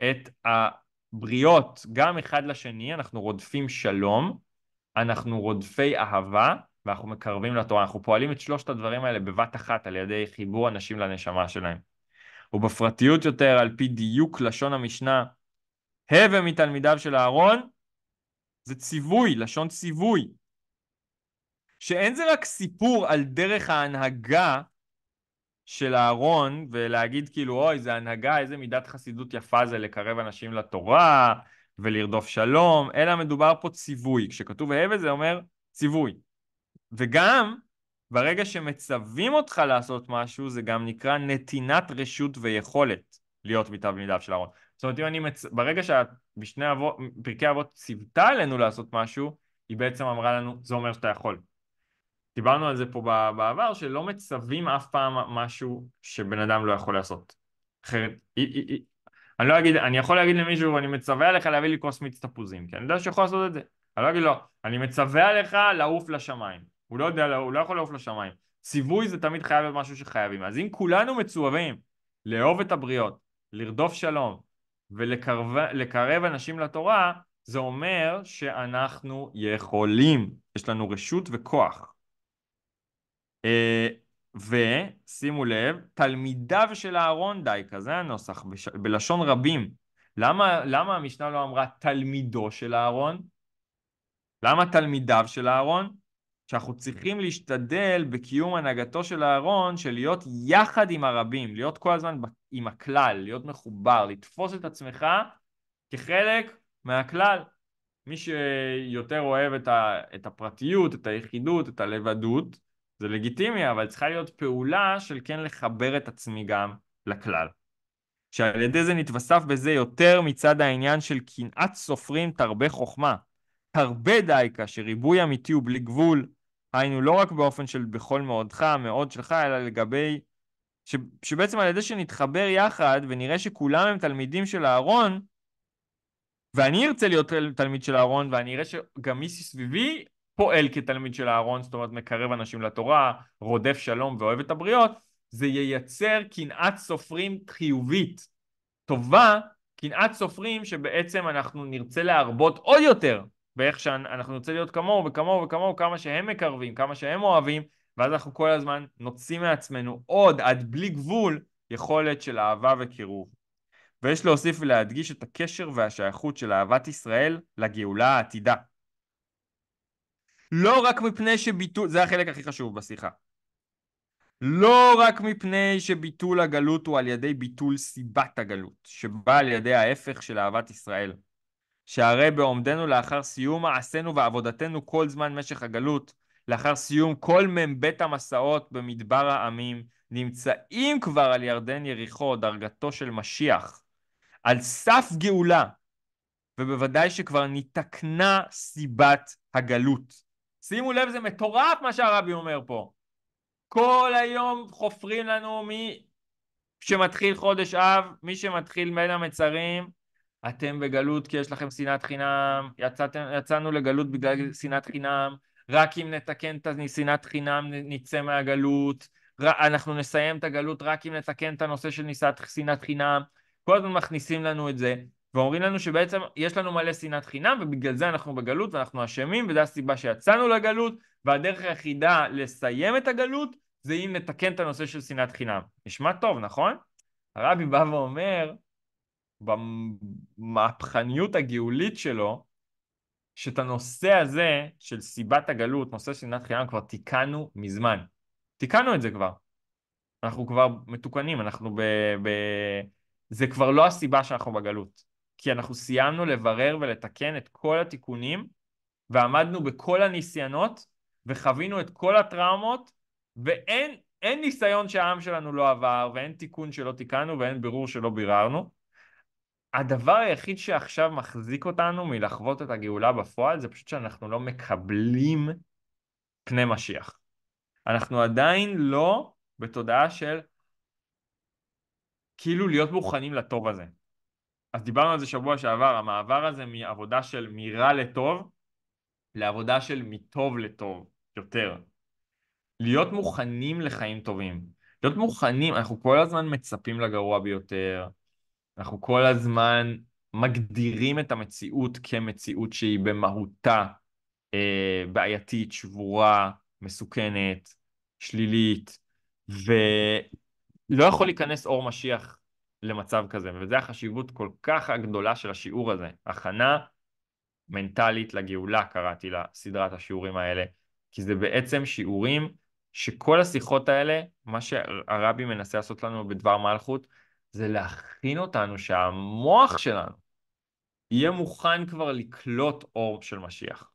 את הבריות גם אחד לשני, אנחנו רודפים שלום, אנחנו רודפי אהבה, ואנחנו מקרבים לתורה. אנחנו פועלים את שלושת הדברים האלה בבת אחת על ידי חיבור אנשים לנשמה שלהם. ובפרטיות יותר, על פי דיוק לשון המשנה, הבה מתלמידיו של אהרון, זה ציווי, לשון ציווי, שאין זה רק סיפור על דרך ההנהגה של אהרון, ולהגיד כאילו, אוי, זה הנהגה, איזה מידת חסידות יפה זה לקרב אנשים לתורה ולרדוף שלום, אלא מדובר פה ציווי. כשכתוב הבל זה אומר ציווי. וגם, ברגע שמצווים אותך לעשות משהו, זה גם נקרא נתינת רשות ויכולת להיות מיטב מידיו של אהרון. זאת אומרת, אם אני מצ... ברגע שפרקי אבות, אבות ציוותה עלינו לעשות משהו, היא בעצם אמרה לנו, זה אומר שאתה יכול. דיברנו על זה פה בעבר, שלא מצווים אף פעם משהו שבן אדם לא יכול לעשות. אחרת, אני לא אגיד, אני יכול להגיד למישהו, אני מצווה עליך להביא לי כוס מיץ תפוזים, כי אני יודע שהוא לעשות את זה. אני לא אגיד לו, אני מצווה עליך לעוף לשמיים. הוא לא יודע, הוא לא יכול לעוף לשמיים. ציווי זה תמיד חייב להיות משהו שחייבים. אז אם כולנו מצווים לאהוב את הבריות, לרדוף שלום ולקרב אנשים לתורה, זה אומר שאנחנו יכולים, יש לנו רשות וכוח. אה, ושימו לב, תלמידיו של אהרון דייקה, זה הנוסח בש... בלשון רבים. למה, למה המשנה לא אמרה תלמידו של אהרון? למה תלמידיו של אהרון? שאנחנו צריכים להשתדל בקיום הנהגתו של אהרון, של להיות יחד עם הרבים, להיות כל הזמן עם הכלל, להיות מחובר, לתפוס את עצמך כחלק מהכלל. מי שיותר אוהב את, ה, את הפרטיות, את היחידות, את הלבדות, זה לגיטימי, אבל צריכה להיות פעולה של כן לחבר את עצמי גם לכלל. שעל ידי זה נתווסף בזה יותר מצד העניין של קנאת סופרים תרבה חוכמה. תרבה די כאשר ריבוי אמיתי הוא בלי גבול, היינו לא רק באופן של בכל מאודך, מאוד שלך, אלא לגבי... ש... שבעצם על ידי שנתחבר יחד ונראה שכולם הם תלמידים של אהרון, ואני ארצה להיות תלמיד של אהרון, ואני אראה שגם מי סביבי פועל כתלמיד של אהרון, זאת אומרת מקרב אנשים לתורה, רודף שלום ואוהב את הבריות, זה ייצר קנאת סופרים חיובית, טובה, קנאת סופרים שבעצם אנחנו נרצה להרבות עוד יותר באיך שאנחנו נרצה להיות כמוהו וכמוהו וכמוהו, כמה שהם מקרבים, כמה שהם אוהבים, ואז אנחנו כל הזמן נוציא מעצמנו עוד, עד בלי גבול, יכולת של אהבה וקירוב. ויש להוסיף ולהדגיש את הקשר והשייכות של אהבת ישראל לגאולה העתידה. לא רק מפני שביטול, זה החלק הכי חשוב בשיחה. לא רק מפני שביטול הגלות הוא על ידי ביטול סיבת הגלות, שבא על ידי ההפך של אהבת ישראל. שהרי בעומדנו לאחר סיום מעשינו ועבודתנו כל זמן משך הגלות, לאחר סיום כל מ"ב המסעות במדבר העמים, נמצאים כבר על ירדן יריחו, דרגתו של משיח, על סף גאולה, ובוודאי שכבר ניתקנה סיבת הגלות. שימו לב, זה מטורף מה שהרבי אומר פה. כל היום חופרים לנו מי שמתחיל חודש אב, מי שמתחיל בין המצרים, אתם בגלות כי יש לכם שנאת חינם, יצאתם, יצאנו לגלות בגלל שנאת חינם, רק אם נתקן את השנאת חינם נצא מהגלות, אנחנו נסיים את הגלות רק אם נתקן את הנושא של שנאת חינם, כל הזמן מכניסים לנו את זה, ואומרים לנו שבעצם יש לנו מלא שנאת חינם ובגלל זה אנחנו בגלות ואנחנו אשמים וזו הסיבה שיצאנו לגלות והדרך היחידה לסיים את הגלות זה אם נתקן את הנושא של שנאת חינם. נשמע טוב, נכון? הרבי בא ואומר במהפכניות הגאולית שלו שאת הנושא הזה של סיבת הגלות, נושא שנאת חינם כבר תיקנו מזמן. תיקנו את זה כבר. אנחנו כבר מתוקנים, אנחנו ב... ב... זה כבר לא הסיבה שאנחנו בגלות. כי אנחנו סיימנו לברר ולתקן את כל התיקונים, ועמדנו בכל הניסיונות, וחווינו את כל הטראומות, ואין אין ניסיון שהעם שלנו לא עבר, ואין תיקון שלא תיקנו, ואין בירור שלא ביררנו. הדבר היחיד שעכשיו מחזיק אותנו מלחוות את הגאולה בפועל, זה פשוט שאנחנו לא מקבלים פני משיח. אנחנו עדיין לא בתודעה של כאילו להיות מוכנים לטוב הזה. אז דיברנו על זה שבוע שעבר, המעבר הזה מעבודה של מרע לטוב לעבודה של מטוב לטוב יותר. להיות מוכנים לחיים טובים. להיות מוכנים, אנחנו כל הזמן מצפים לגרוע ביותר, אנחנו כל הזמן מגדירים את המציאות כמציאות שהיא במהותה אה, בעייתית, שבורה, מסוכנת, שלילית, ולא יכול להיכנס אור משיח למצב כזה, וזו החשיבות כל כך הגדולה של השיעור הזה. הכנה מנטלית לגאולה, קראתי לסדרת השיעורים האלה, כי זה בעצם שיעורים שכל השיחות האלה, מה שהרבי מנסה לעשות לנו בדבר מלכות, זה להכין אותנו שהמוח שלנו יהיה מוכן כבר לקלוט אור של משיח.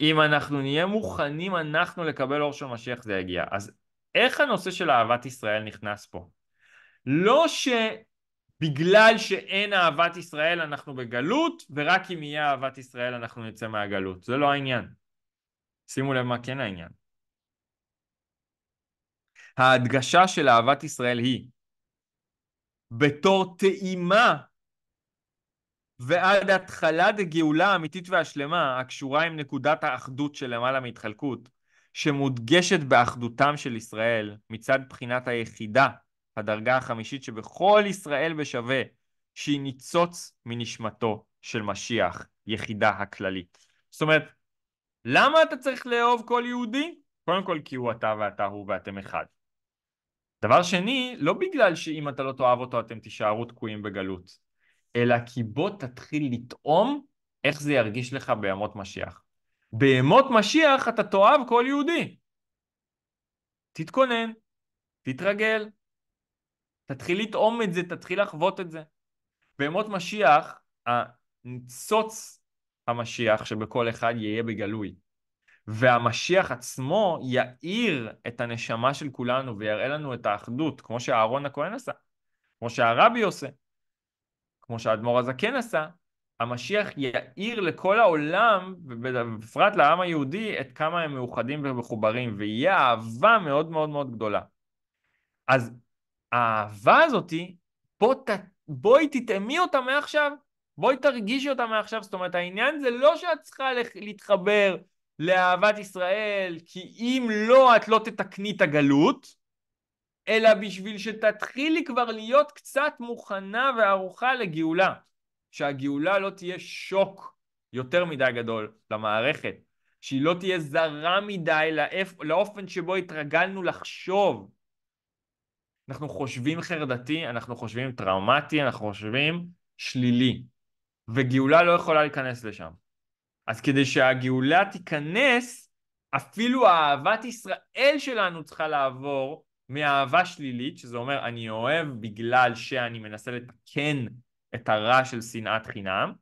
אם אנחנו נהיה מוכנים אנחנו לקבל אור של משיח זה יגיע. אז איך הנושא של אהבת ישראל נכנס פה? לא שבגלל שאין אהבת ישראל אנחנו בגלות, ורק אם יהיה אהבת ישראל אנחנו נצא מהגלות. זה לא העניין. שימו לב מה כן העניין. ההדגשה של אהבת ישראל היא בתור טעימה ועד התחלה דגאולה אמיתית והשלמה הקשורה עם נקודת האחדות של למעלה מהתחלקות, שמודגשת באחדותם של ישראל מצד בחינת היחידה הדרגה החמישית שבכל ישראל בשווה, שהיא ניצוץ מנשמתו של משיח, יחידה הכללית. זאת אומרת, למה אתה צריך לאהוב כל יהודי? קודם כל כי הוא אתה ואתה הוא ואתם אחד. דבר שני, לא בגלל שאם אתה לא תאהב אותו אתם תישארו תקועים בגלות, אלא כי בוא תתחיל לטעום איך זה ירגיש לך בימות משיח. בימות משיח אתה תאהב כל יהודי. תתכונן, תתרגל, תתחיל לטעום את זה, תתחיל לחוות את זה. בימות משיח, הניצוץ המשיח שבכל אחד יהיה בגלוי. והמשיח עצמו יאיר את הנשמה של כולנו ויראה לנו את האחדות, כמו שאהרון הכהן עשה, כמו שהרבי עושה, כמו שהאדמו"ר הזקן עשה, המשיח יאיר לכל העולם, ובפרט לעם היהודי, את כמה הם מאוחדים ומחוברים, ויהיה אהבה מאוד מאוד מאוד גדולה. אז האהבה הזאתי, בוא ת... בואי תטעמי אותה מעכשיו, בואי תרגישי אותה מעכשיו. זאת אומרת, העניין זה לא שאת צריכה להתחבר לאהבת ישראל, כי אם לא, את לא תתקני את הגלות, אלא בשביל שתתחילי כבר להיות קצת מוכנה וערוכה לגאולה. שהגאולה לא תהיה שוק יותר מדי גדול למערכת, שהיא לא תהיה זרה מדי לאופן שבו התרגלנו לחשוב, אנחנו חושבים חרדתי, אנחנו חושבים טראומטי, אנחנו חושבים שלילי. וגאולה לא יכולה להיכנס לשם. אז כדי שהגאולה תיכנס, אפילו אהבת ישראל שלנו צריכה לעבור מאהבה שלילית, שזה אומר אני אוהב בגלל שאני מנסה לתקן את הרע של שנאת חינם,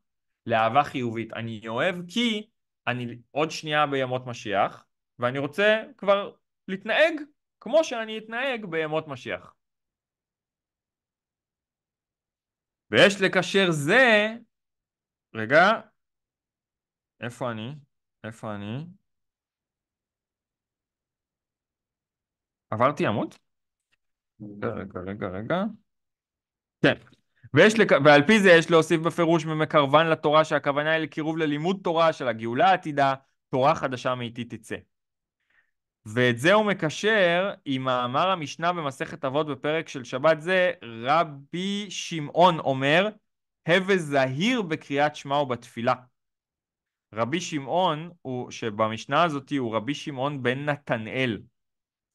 לאהבה חיובית. אני אוהב כי אני עוד שנייה בימות משיח, ואני רוצה כבר להתנהג כמו שאני אתנהג בימות משיח. ויש לקשר זה, רגע, איפה אני? איפה אני? עברתי עמוד? כן. רגע, רגע, רגע, כן. ויש לק... ועל פי זה יש להוסיף בפירוש ממקרבן לתורה שהכוונה היא לקירוב ללימוד תורה של הגאולה העתידה, תורה חדשה מאיתי תצא. ואת זה הוא מקשר עם מאמר המשנה במסכת אבות בפרק של שבת זה, רבי שמעון אומר, הווה זהיר בקריאת שמע ובתפילה. רבי שמעון, הוא, שבמשנה הזאת הוא רבי שמעון בן נתנאל,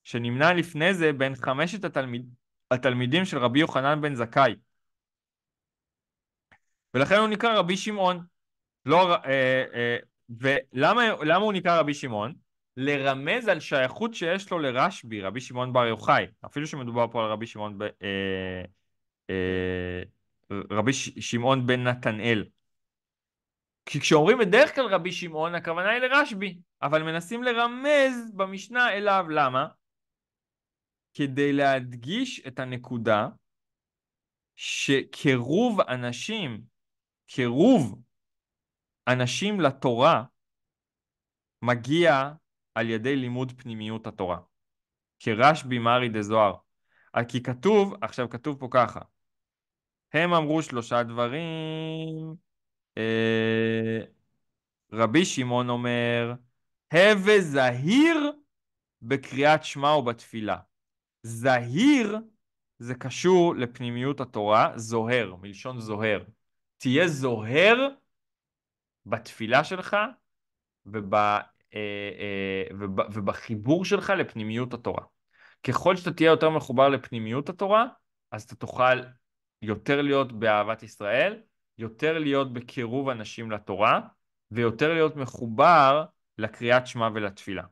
שנמנה לפני זה בין חמשת התלמיד, התלמידים של רבי יוחנן בן זכאי. ולכן הוא נקרא רבי שמעון. לא, אה, אה, ולמה הוא נקרא רבי שמעון? לרמז על שייכות שיש לו לרשב"י, רבי שמעון בר יוחאי, אפילו שמדובר פה על רבי שמעון, ב... אה, אה, רבי שמעון בן נתנאל. כי כשאומרים בדרך כלל רבי שמעון, הכוונה היא לרשב"י, אבל מנסים לרמז במשנה אליו, למה? כדי להדגיש את הנקודה שקירוב אנשים, קירוב אנשים לתורה, מגיע על ידי לימוד פנימיות התורה. כרשב"י מרי דזוהר. אה, כי כתוב, עכשיו כתוב פה ככה, הם אמרו שלושה דברים, אה, רבי שמעון אומר, הווה זהיר בקריאת שמע ובתפילה. זהיר זה קשור לפנימיות התורה, זוהר, מלשון זוהר. תהיה זוהר בתפילה שלך וב... אה, אה, ובחיבור שלך לפנימיות התורה. ככל שאתה תהיה יותר מחובר לפנימיות התורה, אז אתה תוכל יותר להיות באהבת ישראל, יותר להיות בקירוב אנשים לתורה, ויותר להיות מחובר לקריאת שמע ולתפילה.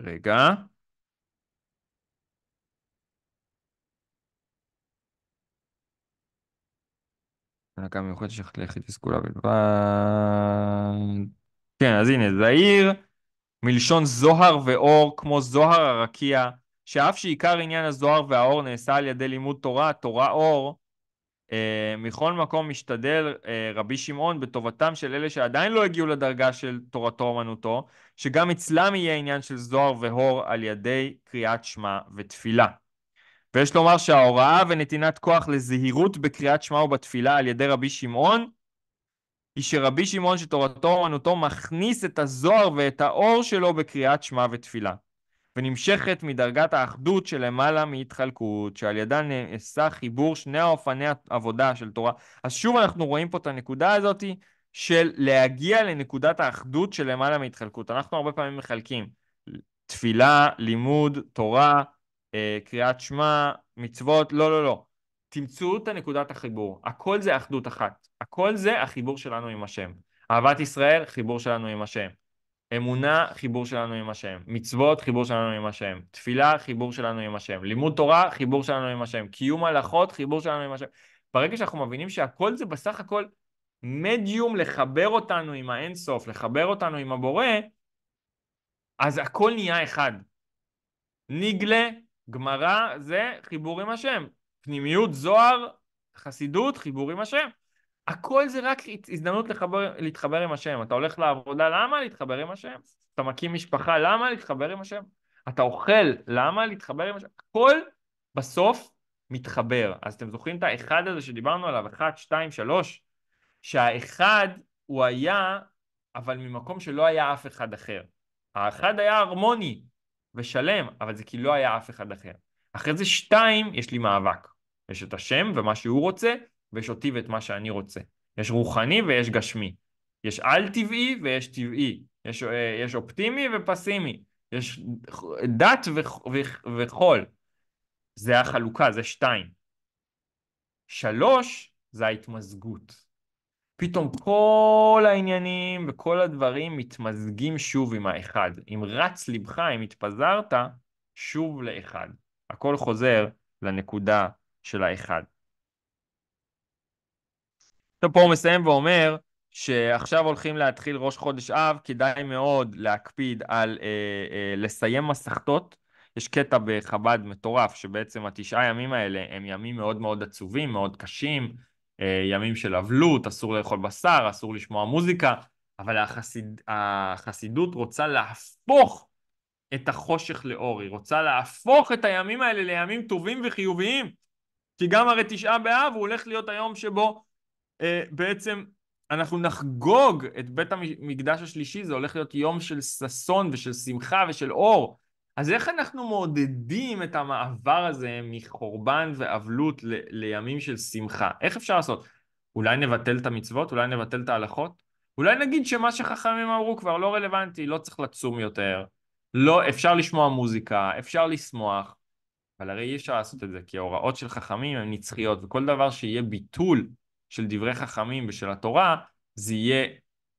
רגע. הנקה מיוחדת שייכת ליחיד וסגולה בלבד. כן, אז הנה, זעיר, מלשון זוהר ואור, כמו זוהר הרקיע, שאף שעיקר עניין הזוהר והאור נעשה על ידי לימוד תורה, תורה אור, אה, מכל מקום משתדל אה, רבי שמעון בטובתם של אלה שעדיין לא הגיעו לדרגה של תורתו אומנותו, שגם אצלם יהיה עניין של זוהר והור על ידי קריאת שמע ותפילה. ויש לומר שההוראה ונתינת כוח לזהירות בקריאת שמע ובתפילה על ידי רבי שמעון, היא שרבי שמעון שתורתו אומנותו מכניס את הזוהר ואת האור שלו בקריאת שמע ותפילה, ונמשכת מדרגת האחדות שלמעלה מהתחלקות, שעל ידה נעשה חיבור שני האופני עבודה של תורה. אז שוב אנחנו רואים פה את הנקודה הזאת של להגיע לנקודת האחדות שלמעלה מהתחלקות. אנחנו הרבה פעמים מחלקים תפילה, לימוד, תורה, אה, קריאת שמע, מצוות, לא, לא, לא. תמצאו את הנקודת החיבור. הכל זה אחדות אחת. הכל זה החיבור שלנו עם השם. אהבת ישראל, חיבור שלנו עם השם. אמונה, חיבור שלנו עם השם. מצוות, חיבור שלנו עם השם. תפילה, חיבור שלנו עם השם. לימוד תורה, חיבור שלנו עם השם. קיום הלכות, חיבור שלנו עם השם. ברגע שאנחנו מבינים שהכל זה בסך הכל מדיום לחבר אותנו עם האינסוף, לחבר אותנו עם הבורא, אז הכל נהיה אחד. נגלה, גמרא זה חיבור עם השם, פנימיות זוהר, חסידות, חיבור עם השם. הכל זה רק הזדמנות לחבר, להתחבר עם השם. אתה הולך לעבודה, למה להתחבר עם השם? אתה מקים משפחה, למה להתחבר עם השם? אתה אוכל, למה להתחבר עם השם? הכל בסוף מתחבר. אז אתם זוכרים את האחד הזה שדיברנו עליו, אחד, שתיים, שלוש? שהאחד הוא היה, אבל ממקום שלא היה אף אחד אחר. האחד היה הרמוני, ושלם, אבל זה כי כאילו לא היה אף אחד אחר. אחרי זה שתיים, יש לי מאבק. יש את השם ומה שהוא רוצה, ויש אותי ואת מה שאני רוצה. יש רוחני ויש גשמי. יש על-טבעי ויש טבעי. יש, אה, יש אופטימי ופסימי. יש דת וחול. זה החלוקה, זה שתיים. שלוש, זה ההתמזגות. פתאום כל העניינים וכל הדברים מתמזגים שוב עם האחד. אם רץ לבך, אם התפזרת, שוב לאחד. הכל חוזר לנקודה של האחד. עכשיו פה הוא מסיים ואומר שעכשיו הולכים להתחיל ראש חודש אב, כדאי מאוד להקפיד על אה, אה, לסיים מסכתות. יש קטע בחב"ד מטורף, שבעצם התשעה ימים האלה הם ימים מאוד מאוד עצובים, מאוד קשים, אה, ימים של אבלות, אסור לאכול בשר, אסור לשמוע מוזיקה, אבל החסיד, החסידות רוצה להפוך את החושך לאור, היא רוצה להפוך את הימים האלה לימים טובים וחיוביים, כי גם הרי תשעה באב הוא הולך להיות היום שבו אה, בעצם אנחנו נחגוג את בית המקדש השלישי, זה הולך להיות יום של ששון ושל שמחה ושל אור. אז איך אנחנו מעודדים את המעבר הזה מחורבן ואבלות ל- לימים של שמחה? איך אפשר לעשות? אולי נבטל את המצוות? אולי נבטל את ההלכות? אולי נגיד שמה שחכמים אמרו כבר לא רלוונטי, לא צריך לצום יותר, לא, אפשר לשמוע מוזיקה, אפשר לשמוח, אבל הרי אי אפשר לעשות את זה, כי ההוראות של חכמים הן נצחיות, וכל דבר שיהיה ביטול של דברי חכמים ושל התורה, זה יהיה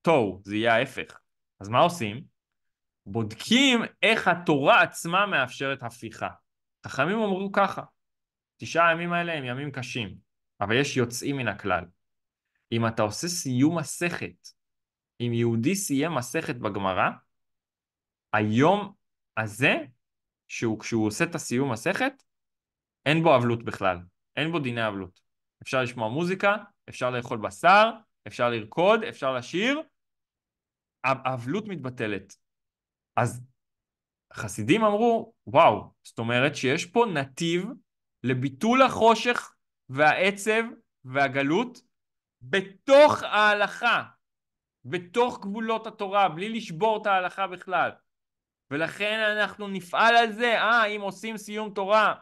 תוהו, זה יהיה ההפך. אז מה עושים? בודקים איך התורה עצמה מאפשרת הפיכה. חכמים אמרו ככה, תשעה הימים האלה הם ימים קשים, אבל יש יוצאים מן הכלל. אם אתה עושה סיום מסכת, אם יהודי סיים מסכת בגמרא, היום הזה, שהוא, כשהוא עושה את הסיום מסכת, אין בו אבלות בכלל, אין בו דיני אבלות. אפשר לשמוע מוזיקה, אפשר לאכול בשר, אפשר לרקוד, אפשר לשיר, האבלות מתבטלת. אז חסידים אמרו, וואו, זאת אומרת שיש פה נתיב לביטול החושך והעצב והגלות בתוך ההלכה, בתוך גבולות התורה, בלי לשבור את ההלכה בכלל. ולכן אנחנו נפעל על זה, אה, אם עושים סיום תורה.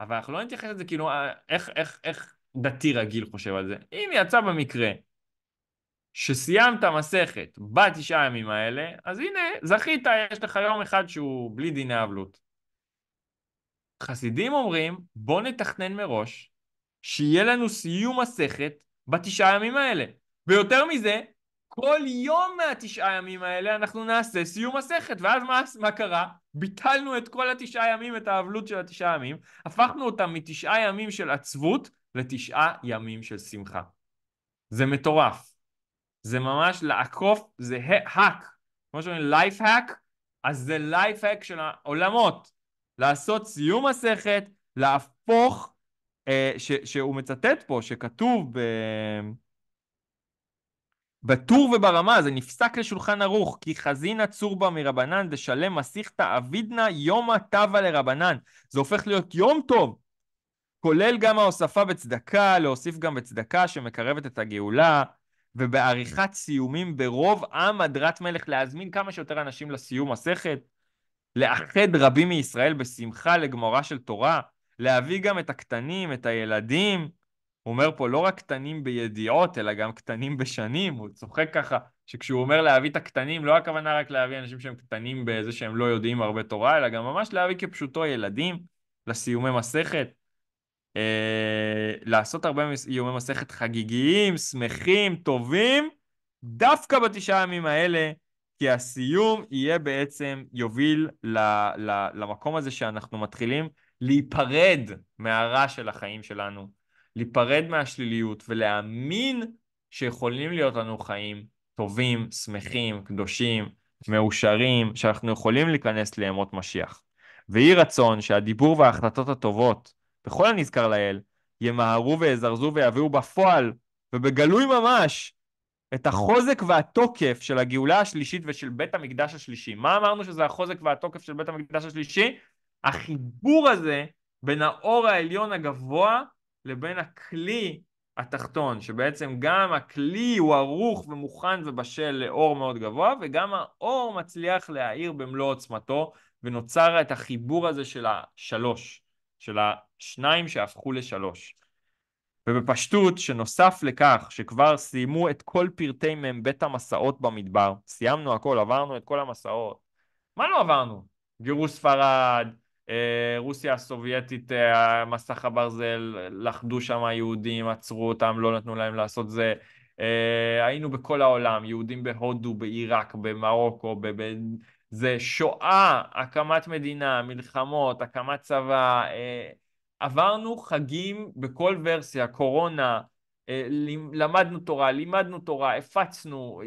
אבל אנחנו לא נתייחס לזה כאילו, אה, איך, איך, איך דתי רגיל חושב על זה. אם יצא במקרה שסיימת מסכת בתשעה הימים האלה, אז הנה, זכית, יש לך יום אחד שהוא בלי דיני אבלות. חסידים אומרים, בוא נתכנן מראש שיהיה לנו סיום מסכת בתשעה הימים האלה. ויותר מזה, כל יום מהתשעה ימים האלה אנחנו נעשה סיום מסכת, ואז מה, מה קרה? ביטלנו את כל התשעה ימים, את האבלות של התשעה ימים, הפכנו אותם מתשעה ימים של עצבות לתשעה ימים של שמחה. זה מטורף. זה ממש לעקוף, זה האק, כמו שאומרים לייף אז זה לייף של העולמות, לעשות סיום מסכת, להפוך, אה, ש, שהוא מצטט פה, שכתוב ב... בטור וברמה זה נפסק לשולחן ערוך, כי חזינה צורבא מרבנן דשלם מסיכתא אבידנא יומא תבה לרבנן. זה הופך להיות יום טוב, כולל גם ההוספה בצדקה, להוסיף גם בצדקה שמקרבת את הגאולה, ובעריכת סיומים ברוב עם הדרת מלך להזמין כמה שיותר אנשים לסיום מסכת, לאחד רבים מישראל בשמחה לגמורה של תורה, להביא גם את הקטנים, את הילדים. הוא אומר פה לא רק קטנים בידיעות, אלא גם קטנים בשנים, הוא צוחק ככה, שכשהוא אומר להביא את הקטנים, לא הכוונה רק להביא אנשים שהם קטנים בזה שהם לא יודעים הרבה תורה, אלא גם ממש להביא כפשוטו ילדים לסיומי מסכת. אה, לעשות הרבה איומי מסכת חגיגיים, שמחים, טובים, דווקא בתשעה הימים האלה, כי הסיום יהיה בעצם, יוביל ל, ל, למקום הזה שאנחנו מתחילים להיפרד מהרע של החיים שלנו, להיפרד מהשליליות ולהאמין שיכולים להיות לנו חיים טובים, שמחים, קדושים, מאושרים, שאנחנו יכולים להיכנס לימות משיח. ויהי רצון שהדיבור וההחלטות הטובות וכל הנזכר לאל, ימהרו ויזרזו ויביאו בפועל, ובגלוי ממש, את החוזק והתוקף של הגאולה השלישית ושל בית המקדש השלישי. מה אמרנו שזה החוזק והתוקף של בית המקדש השלישי? החיבור הזה בין האור העליון הגבוה לבין הכלי התחתון, שבעצם גם הכלי הוא ערוך ומוכן ובשל לאור מאוד גבוה, וגם האור מצליח להאיר במלוא עוצמתו, ונוצר את החיבור הזה של השלוש, של שניים שהפכו לשלוש. ובפשטות, שנוסף לכך שכבר סיימו את כל פרטי מ"ב המסעות במדבר, סיימנו הכל, עברנו את כל המסעות. מה לא עברנו? גירוש ספרד, אה, רוסיה הסובייטית, אה, מסך הברזל, לכדו שם היהודים, עצרו אותם, לא נתנו להם לעשות זה. אה, היינו בכל העולם, יהודים בהודו, בעיראק, במרוקו, ב... ב... זה שואה, הקמת מדינה, מלחמות, הקמת צבא, עברנו חגים בכל ורסיה, קורונה, אה, למדנו תורה, לימדנו תורה, הפצנו,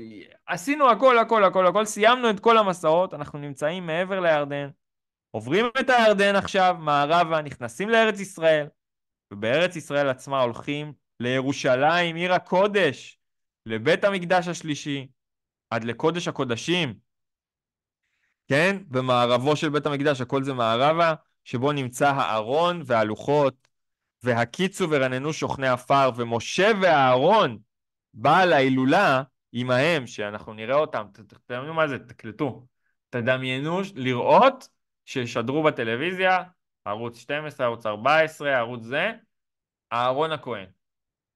עשינו הכל, הכל, הכל, הכל, סיימנו את כל המסעות, אנחנו נמצאים מעבר לירדן, עוברים את הירדן עכשיו, מערבה, נכנסים לארץ ישראל, ובארץ ישראל עצמה הולכים לירושלים, עיר הקודש, לבית המקדש השלישי, עד לקודש הקודשים, כן? במערבו של בית המקדש, הכל זה מערבה. שבו נמצא הארון והלוחות, והקיצו ורננו שוכני עפר, ומשה והארון בעל ההילולה, עמהם, שאנחנו נראה אותם, תדמיינו מה זה, תקלטו. תדמיינו לראות שישדרו בטלוויזיה, ערוץ 12, ערוץ 14, ערוץ זה, אהרון הכהן,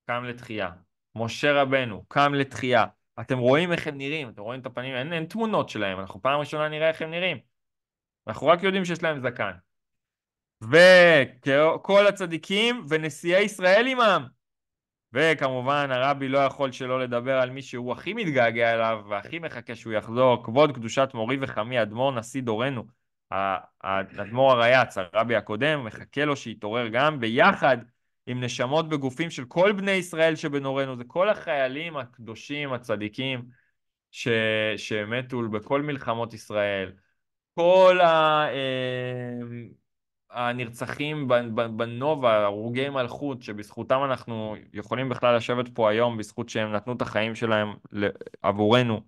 קם לתחייה. משה רבנו, קם לתחייה. אתם רואים איך הם נראים, אתם רואים את הפנים, אין, אין תמונות שלהם, אנחנו פעם ראשונה נראה איך הם נראים. אנחנו רק יודעים שיש להם זקן. וכל הצדיקים ונשיאי ישראל עמם. וכמובן הרבי לא יכול שלא לדבר על מי שהוא הכי מתגעגע אליו והכי מחכה שהוא יחזור, כבוד קדושת מורי וחמי, אדמו"ר נשיא דורנו, אדמו"ר הרייץ, הרבי הקודם, מחכה לו שיתעורר גם ביחד עם נשמות בגופים של כל בני ישראל שבנורנו, זה כל החיילים הקדושים, הצדיקים, ש... שמתו בכל מלחמות ישראל, כל ה... אה, הנרצחים בנובה, הרוגי מלכות, שבזכותם אנחנו יכולים בכלל לשבת פה היום, בזכות שהם נתנו את החיים שלהם עבורנו.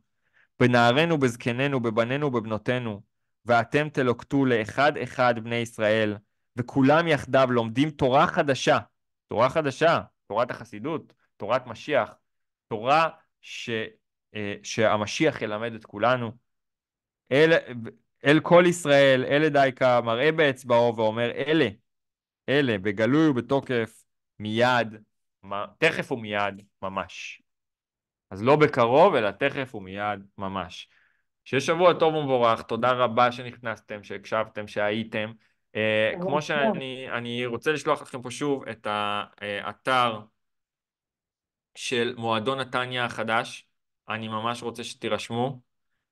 בנערינו, בזקנינו, בבנינו, בבנותינו, ואתם תלוקטו לאחד אחד בני ישראל, וכולם יחדיו לומדים תורה חדשה, תורה חדשה, תורת החסידות, תורת משיח, תורה ש, אה, שהמשיח ילמד את כולנו. אל, אל כל ישראל, אלה דייקה, מראה באצבעו ואומר, אלה, אלה, בגלוי ובתוקף, מיד, מה, תכף ומיד, ממש. אז לא בקרוב, אלא תכף ומיד, ממש. שיהיה שבוע טוב ומבורך, תודה רבה שנכנסתם, שהקשבתם, שהייתם. Uh, כמו שאני אני רוצה לשלוח לכם פה שוב את האתר אה, של מועדון נתניה החדש, אני ממש רוצה שתירשמו.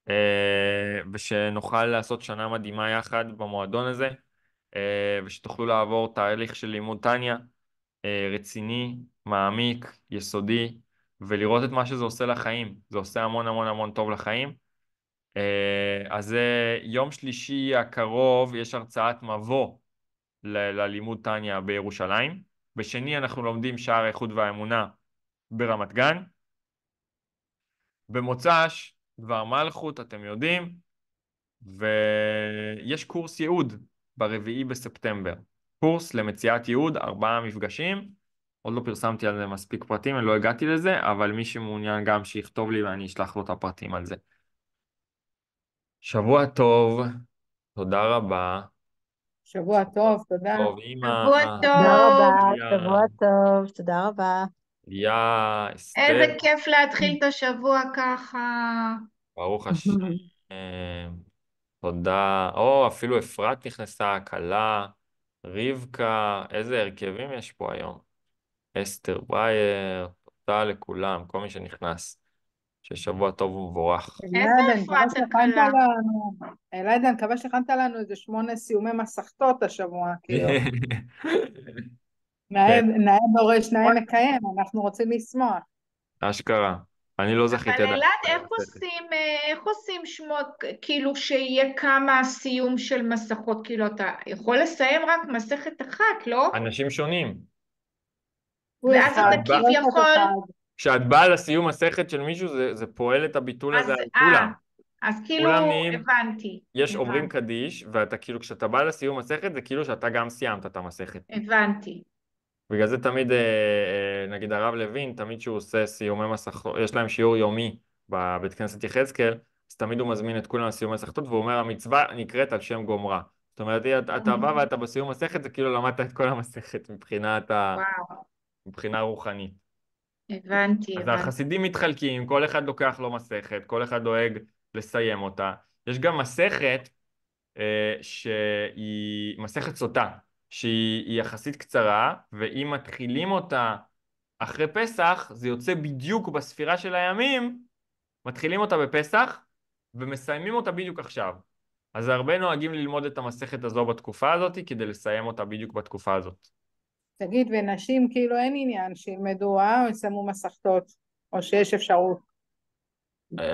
אה, ושנוכל לעשות שנה מדהימה יחד במועדון הזה, אה, ושתוכלו לעבור תהליך של לימוד טניה אה, רציני, מעמיק, יסודי, ולראות את מה שזה עושה לחיים. זה עושה המון המון המון טוב לחיים. אז יום שלישי הקרוב יש הרצאת מבוא ל- ללימוד טניה בירושלים. בשני אנחנו לומדים שער האיכות והאמונה ברמת גן. במוצ"ש דבר מלכות, אתם יודעים, ויש קורס ייעוד ברביעי בספטמבר. קורס למציאת ייעוד, ארבעה מפגשים. עוד לא פרסמתי על זה מספיק פרטים, אני לא הגעתי לזה, אבל מי שמעוניין גם שיכתוב לי ואני אשלח לו את הפרטים על זה. שבוע טוב, תודה רבה. שבוע טוב, תודה. טוב, אימא. שבוע טוב, שבוע טוב, תודה רבה. יא, אסתר. איזה כיף להתחיל את השבוע ככה. ברוך (laughs) השם. תודה. או, אפילו אפרת נכנסה, כלה, רבקה, איזה הרכבים יש פה היום. אסתר בייר, תודה לכולם, כל מי שנכנס. ששבוע טוב ומבורך. אלי עדן, אני מקווה שהכנת לנו איזה שמונה סיומי מסכתות השבוע, (laughs) כאילו. (laughs) נאה דורש, כן. נאה מקיים, אנחנו רוצים לשמוח. אשכרה. אני לא זכיתי עדיין. אבל אלעד, איך עושים, אה, איך עושים שמות, כאילו שיהיה כמה סיום של מסכות, כאילו אתה יכול לסיים רק מסכת אחת, לא? אנשים שונים. ואז אתה כביכול... כשאת באה לסיום מסכת של מישהו, זה, זה פועל את הביטול הזה על אה, כולם. אז כאילו, הבנתי. יש הבנתי. אומרים קדיש, ואתה כאילו, כשאתה בא לסיום מסכת, זה כאילו שאתה גם סיימת את המסכת. הבנתי. בגלל זה תמיד, אה, אה, נגיד הרב לוין, תמיד שהוא עושה סיומי מסכות, יש להם שיעור יומי בבית כנסת יחזקאל, אז תמיד הוא מזמין את כולם לסיומי מסכתות, והוא אומר, המצווה נקראת על שם גומרה. זאת אומרת, אתה אוקיי. בא ואתה בסיום מסכת, זה כאילו למדת את כל המסכת מבחינת ה... וואו. מבחינה רוחנית. הבנתי, אז הבנתי. אז החסידים מתחלקים, כל אחד לוקח לו מסכת, כל אחד דואג לסיים אותה. יש גם מסכת אה, שהיא מסכת סוטה, שהיא יחסית קצרה, ואם מתחילים אותה אחרי פסח, זה יוצא בדיוק בספירה של הימים, מתחילים אותה בפסח ומסיימים אותה בדיוק עכשיו. אז הרבה נוהגים ללמוד את המסכת הזו בתקופה הזאת כדי לסיים אותה בדיוק בתקופה הזאת. תגיד, ונשים כאילו אין עניין שילמדו, אה? או יסיימו מסכתות, או שיש אפשרות. אה,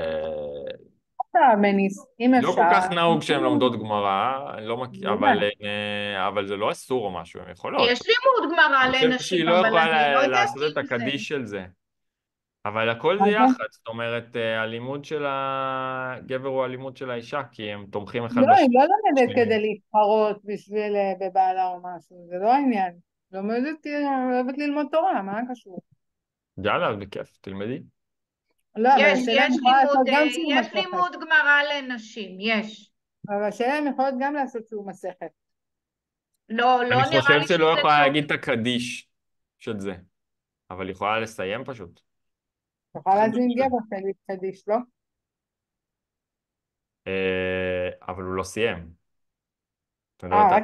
תאמני, אם אפשר. לא כל כך נהוג שהן לומדות גמרא, אני לא מכיר, אבל אה, אבל זה לא אסור או משהו, הן יכולות. יש לימוד גמרא לנשים, לא אבל אני לא חושבת שהיא לא יכולה לעשות את הקדיש זה. של זה. אבל הכל זה אוקיי. יחד, זאת אומרת, אה, הלימוד של הגבר הוא הלימוד של האישה, כי הם תומכים אחד בשני. לא, היא לא לומדת כדי להתחרות בשביל אה, בבעלה או משהו, זה לא העניין. לומדת, לא אוהבת ללמוד תורה, מה קשור? יאללה, בכיף, תלמדי. לא, יש, יש לימוד, אה, יש לימוד גמרא לנשים, יש. אבל השאלה אם יכולות גם לעשות שיעור מסכת. לא, לא נראה לי שזה... אני חושב שלא יכולה להגיד את הקדיש של זה, אבל יכולה לסיים פשוט. יכולה להזמין גבר להגיד קדיש, לא? אה, אבל הוא לא סיים. אה, רק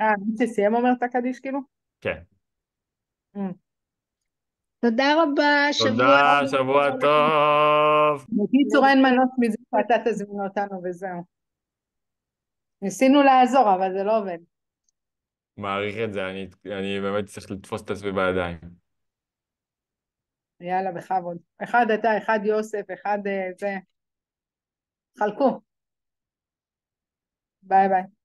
אה, מי שסיים אומר את הקדיש כאילו? כן. תודה רבה, שבוע טוב. תודה, שבוע טוב. בקיצור אין מנוס מזה שאתה תזמין אותנו וזהו. ניסינו לעזור, אבל זה לא עובד. מעריך את זה, אני, אני באמת צריך לתפוס את עצמי בידיים. יאללה, בכבוד. אחד אתה, אחד יוסף, אחד אה, זה. חלקו. ביי ביי.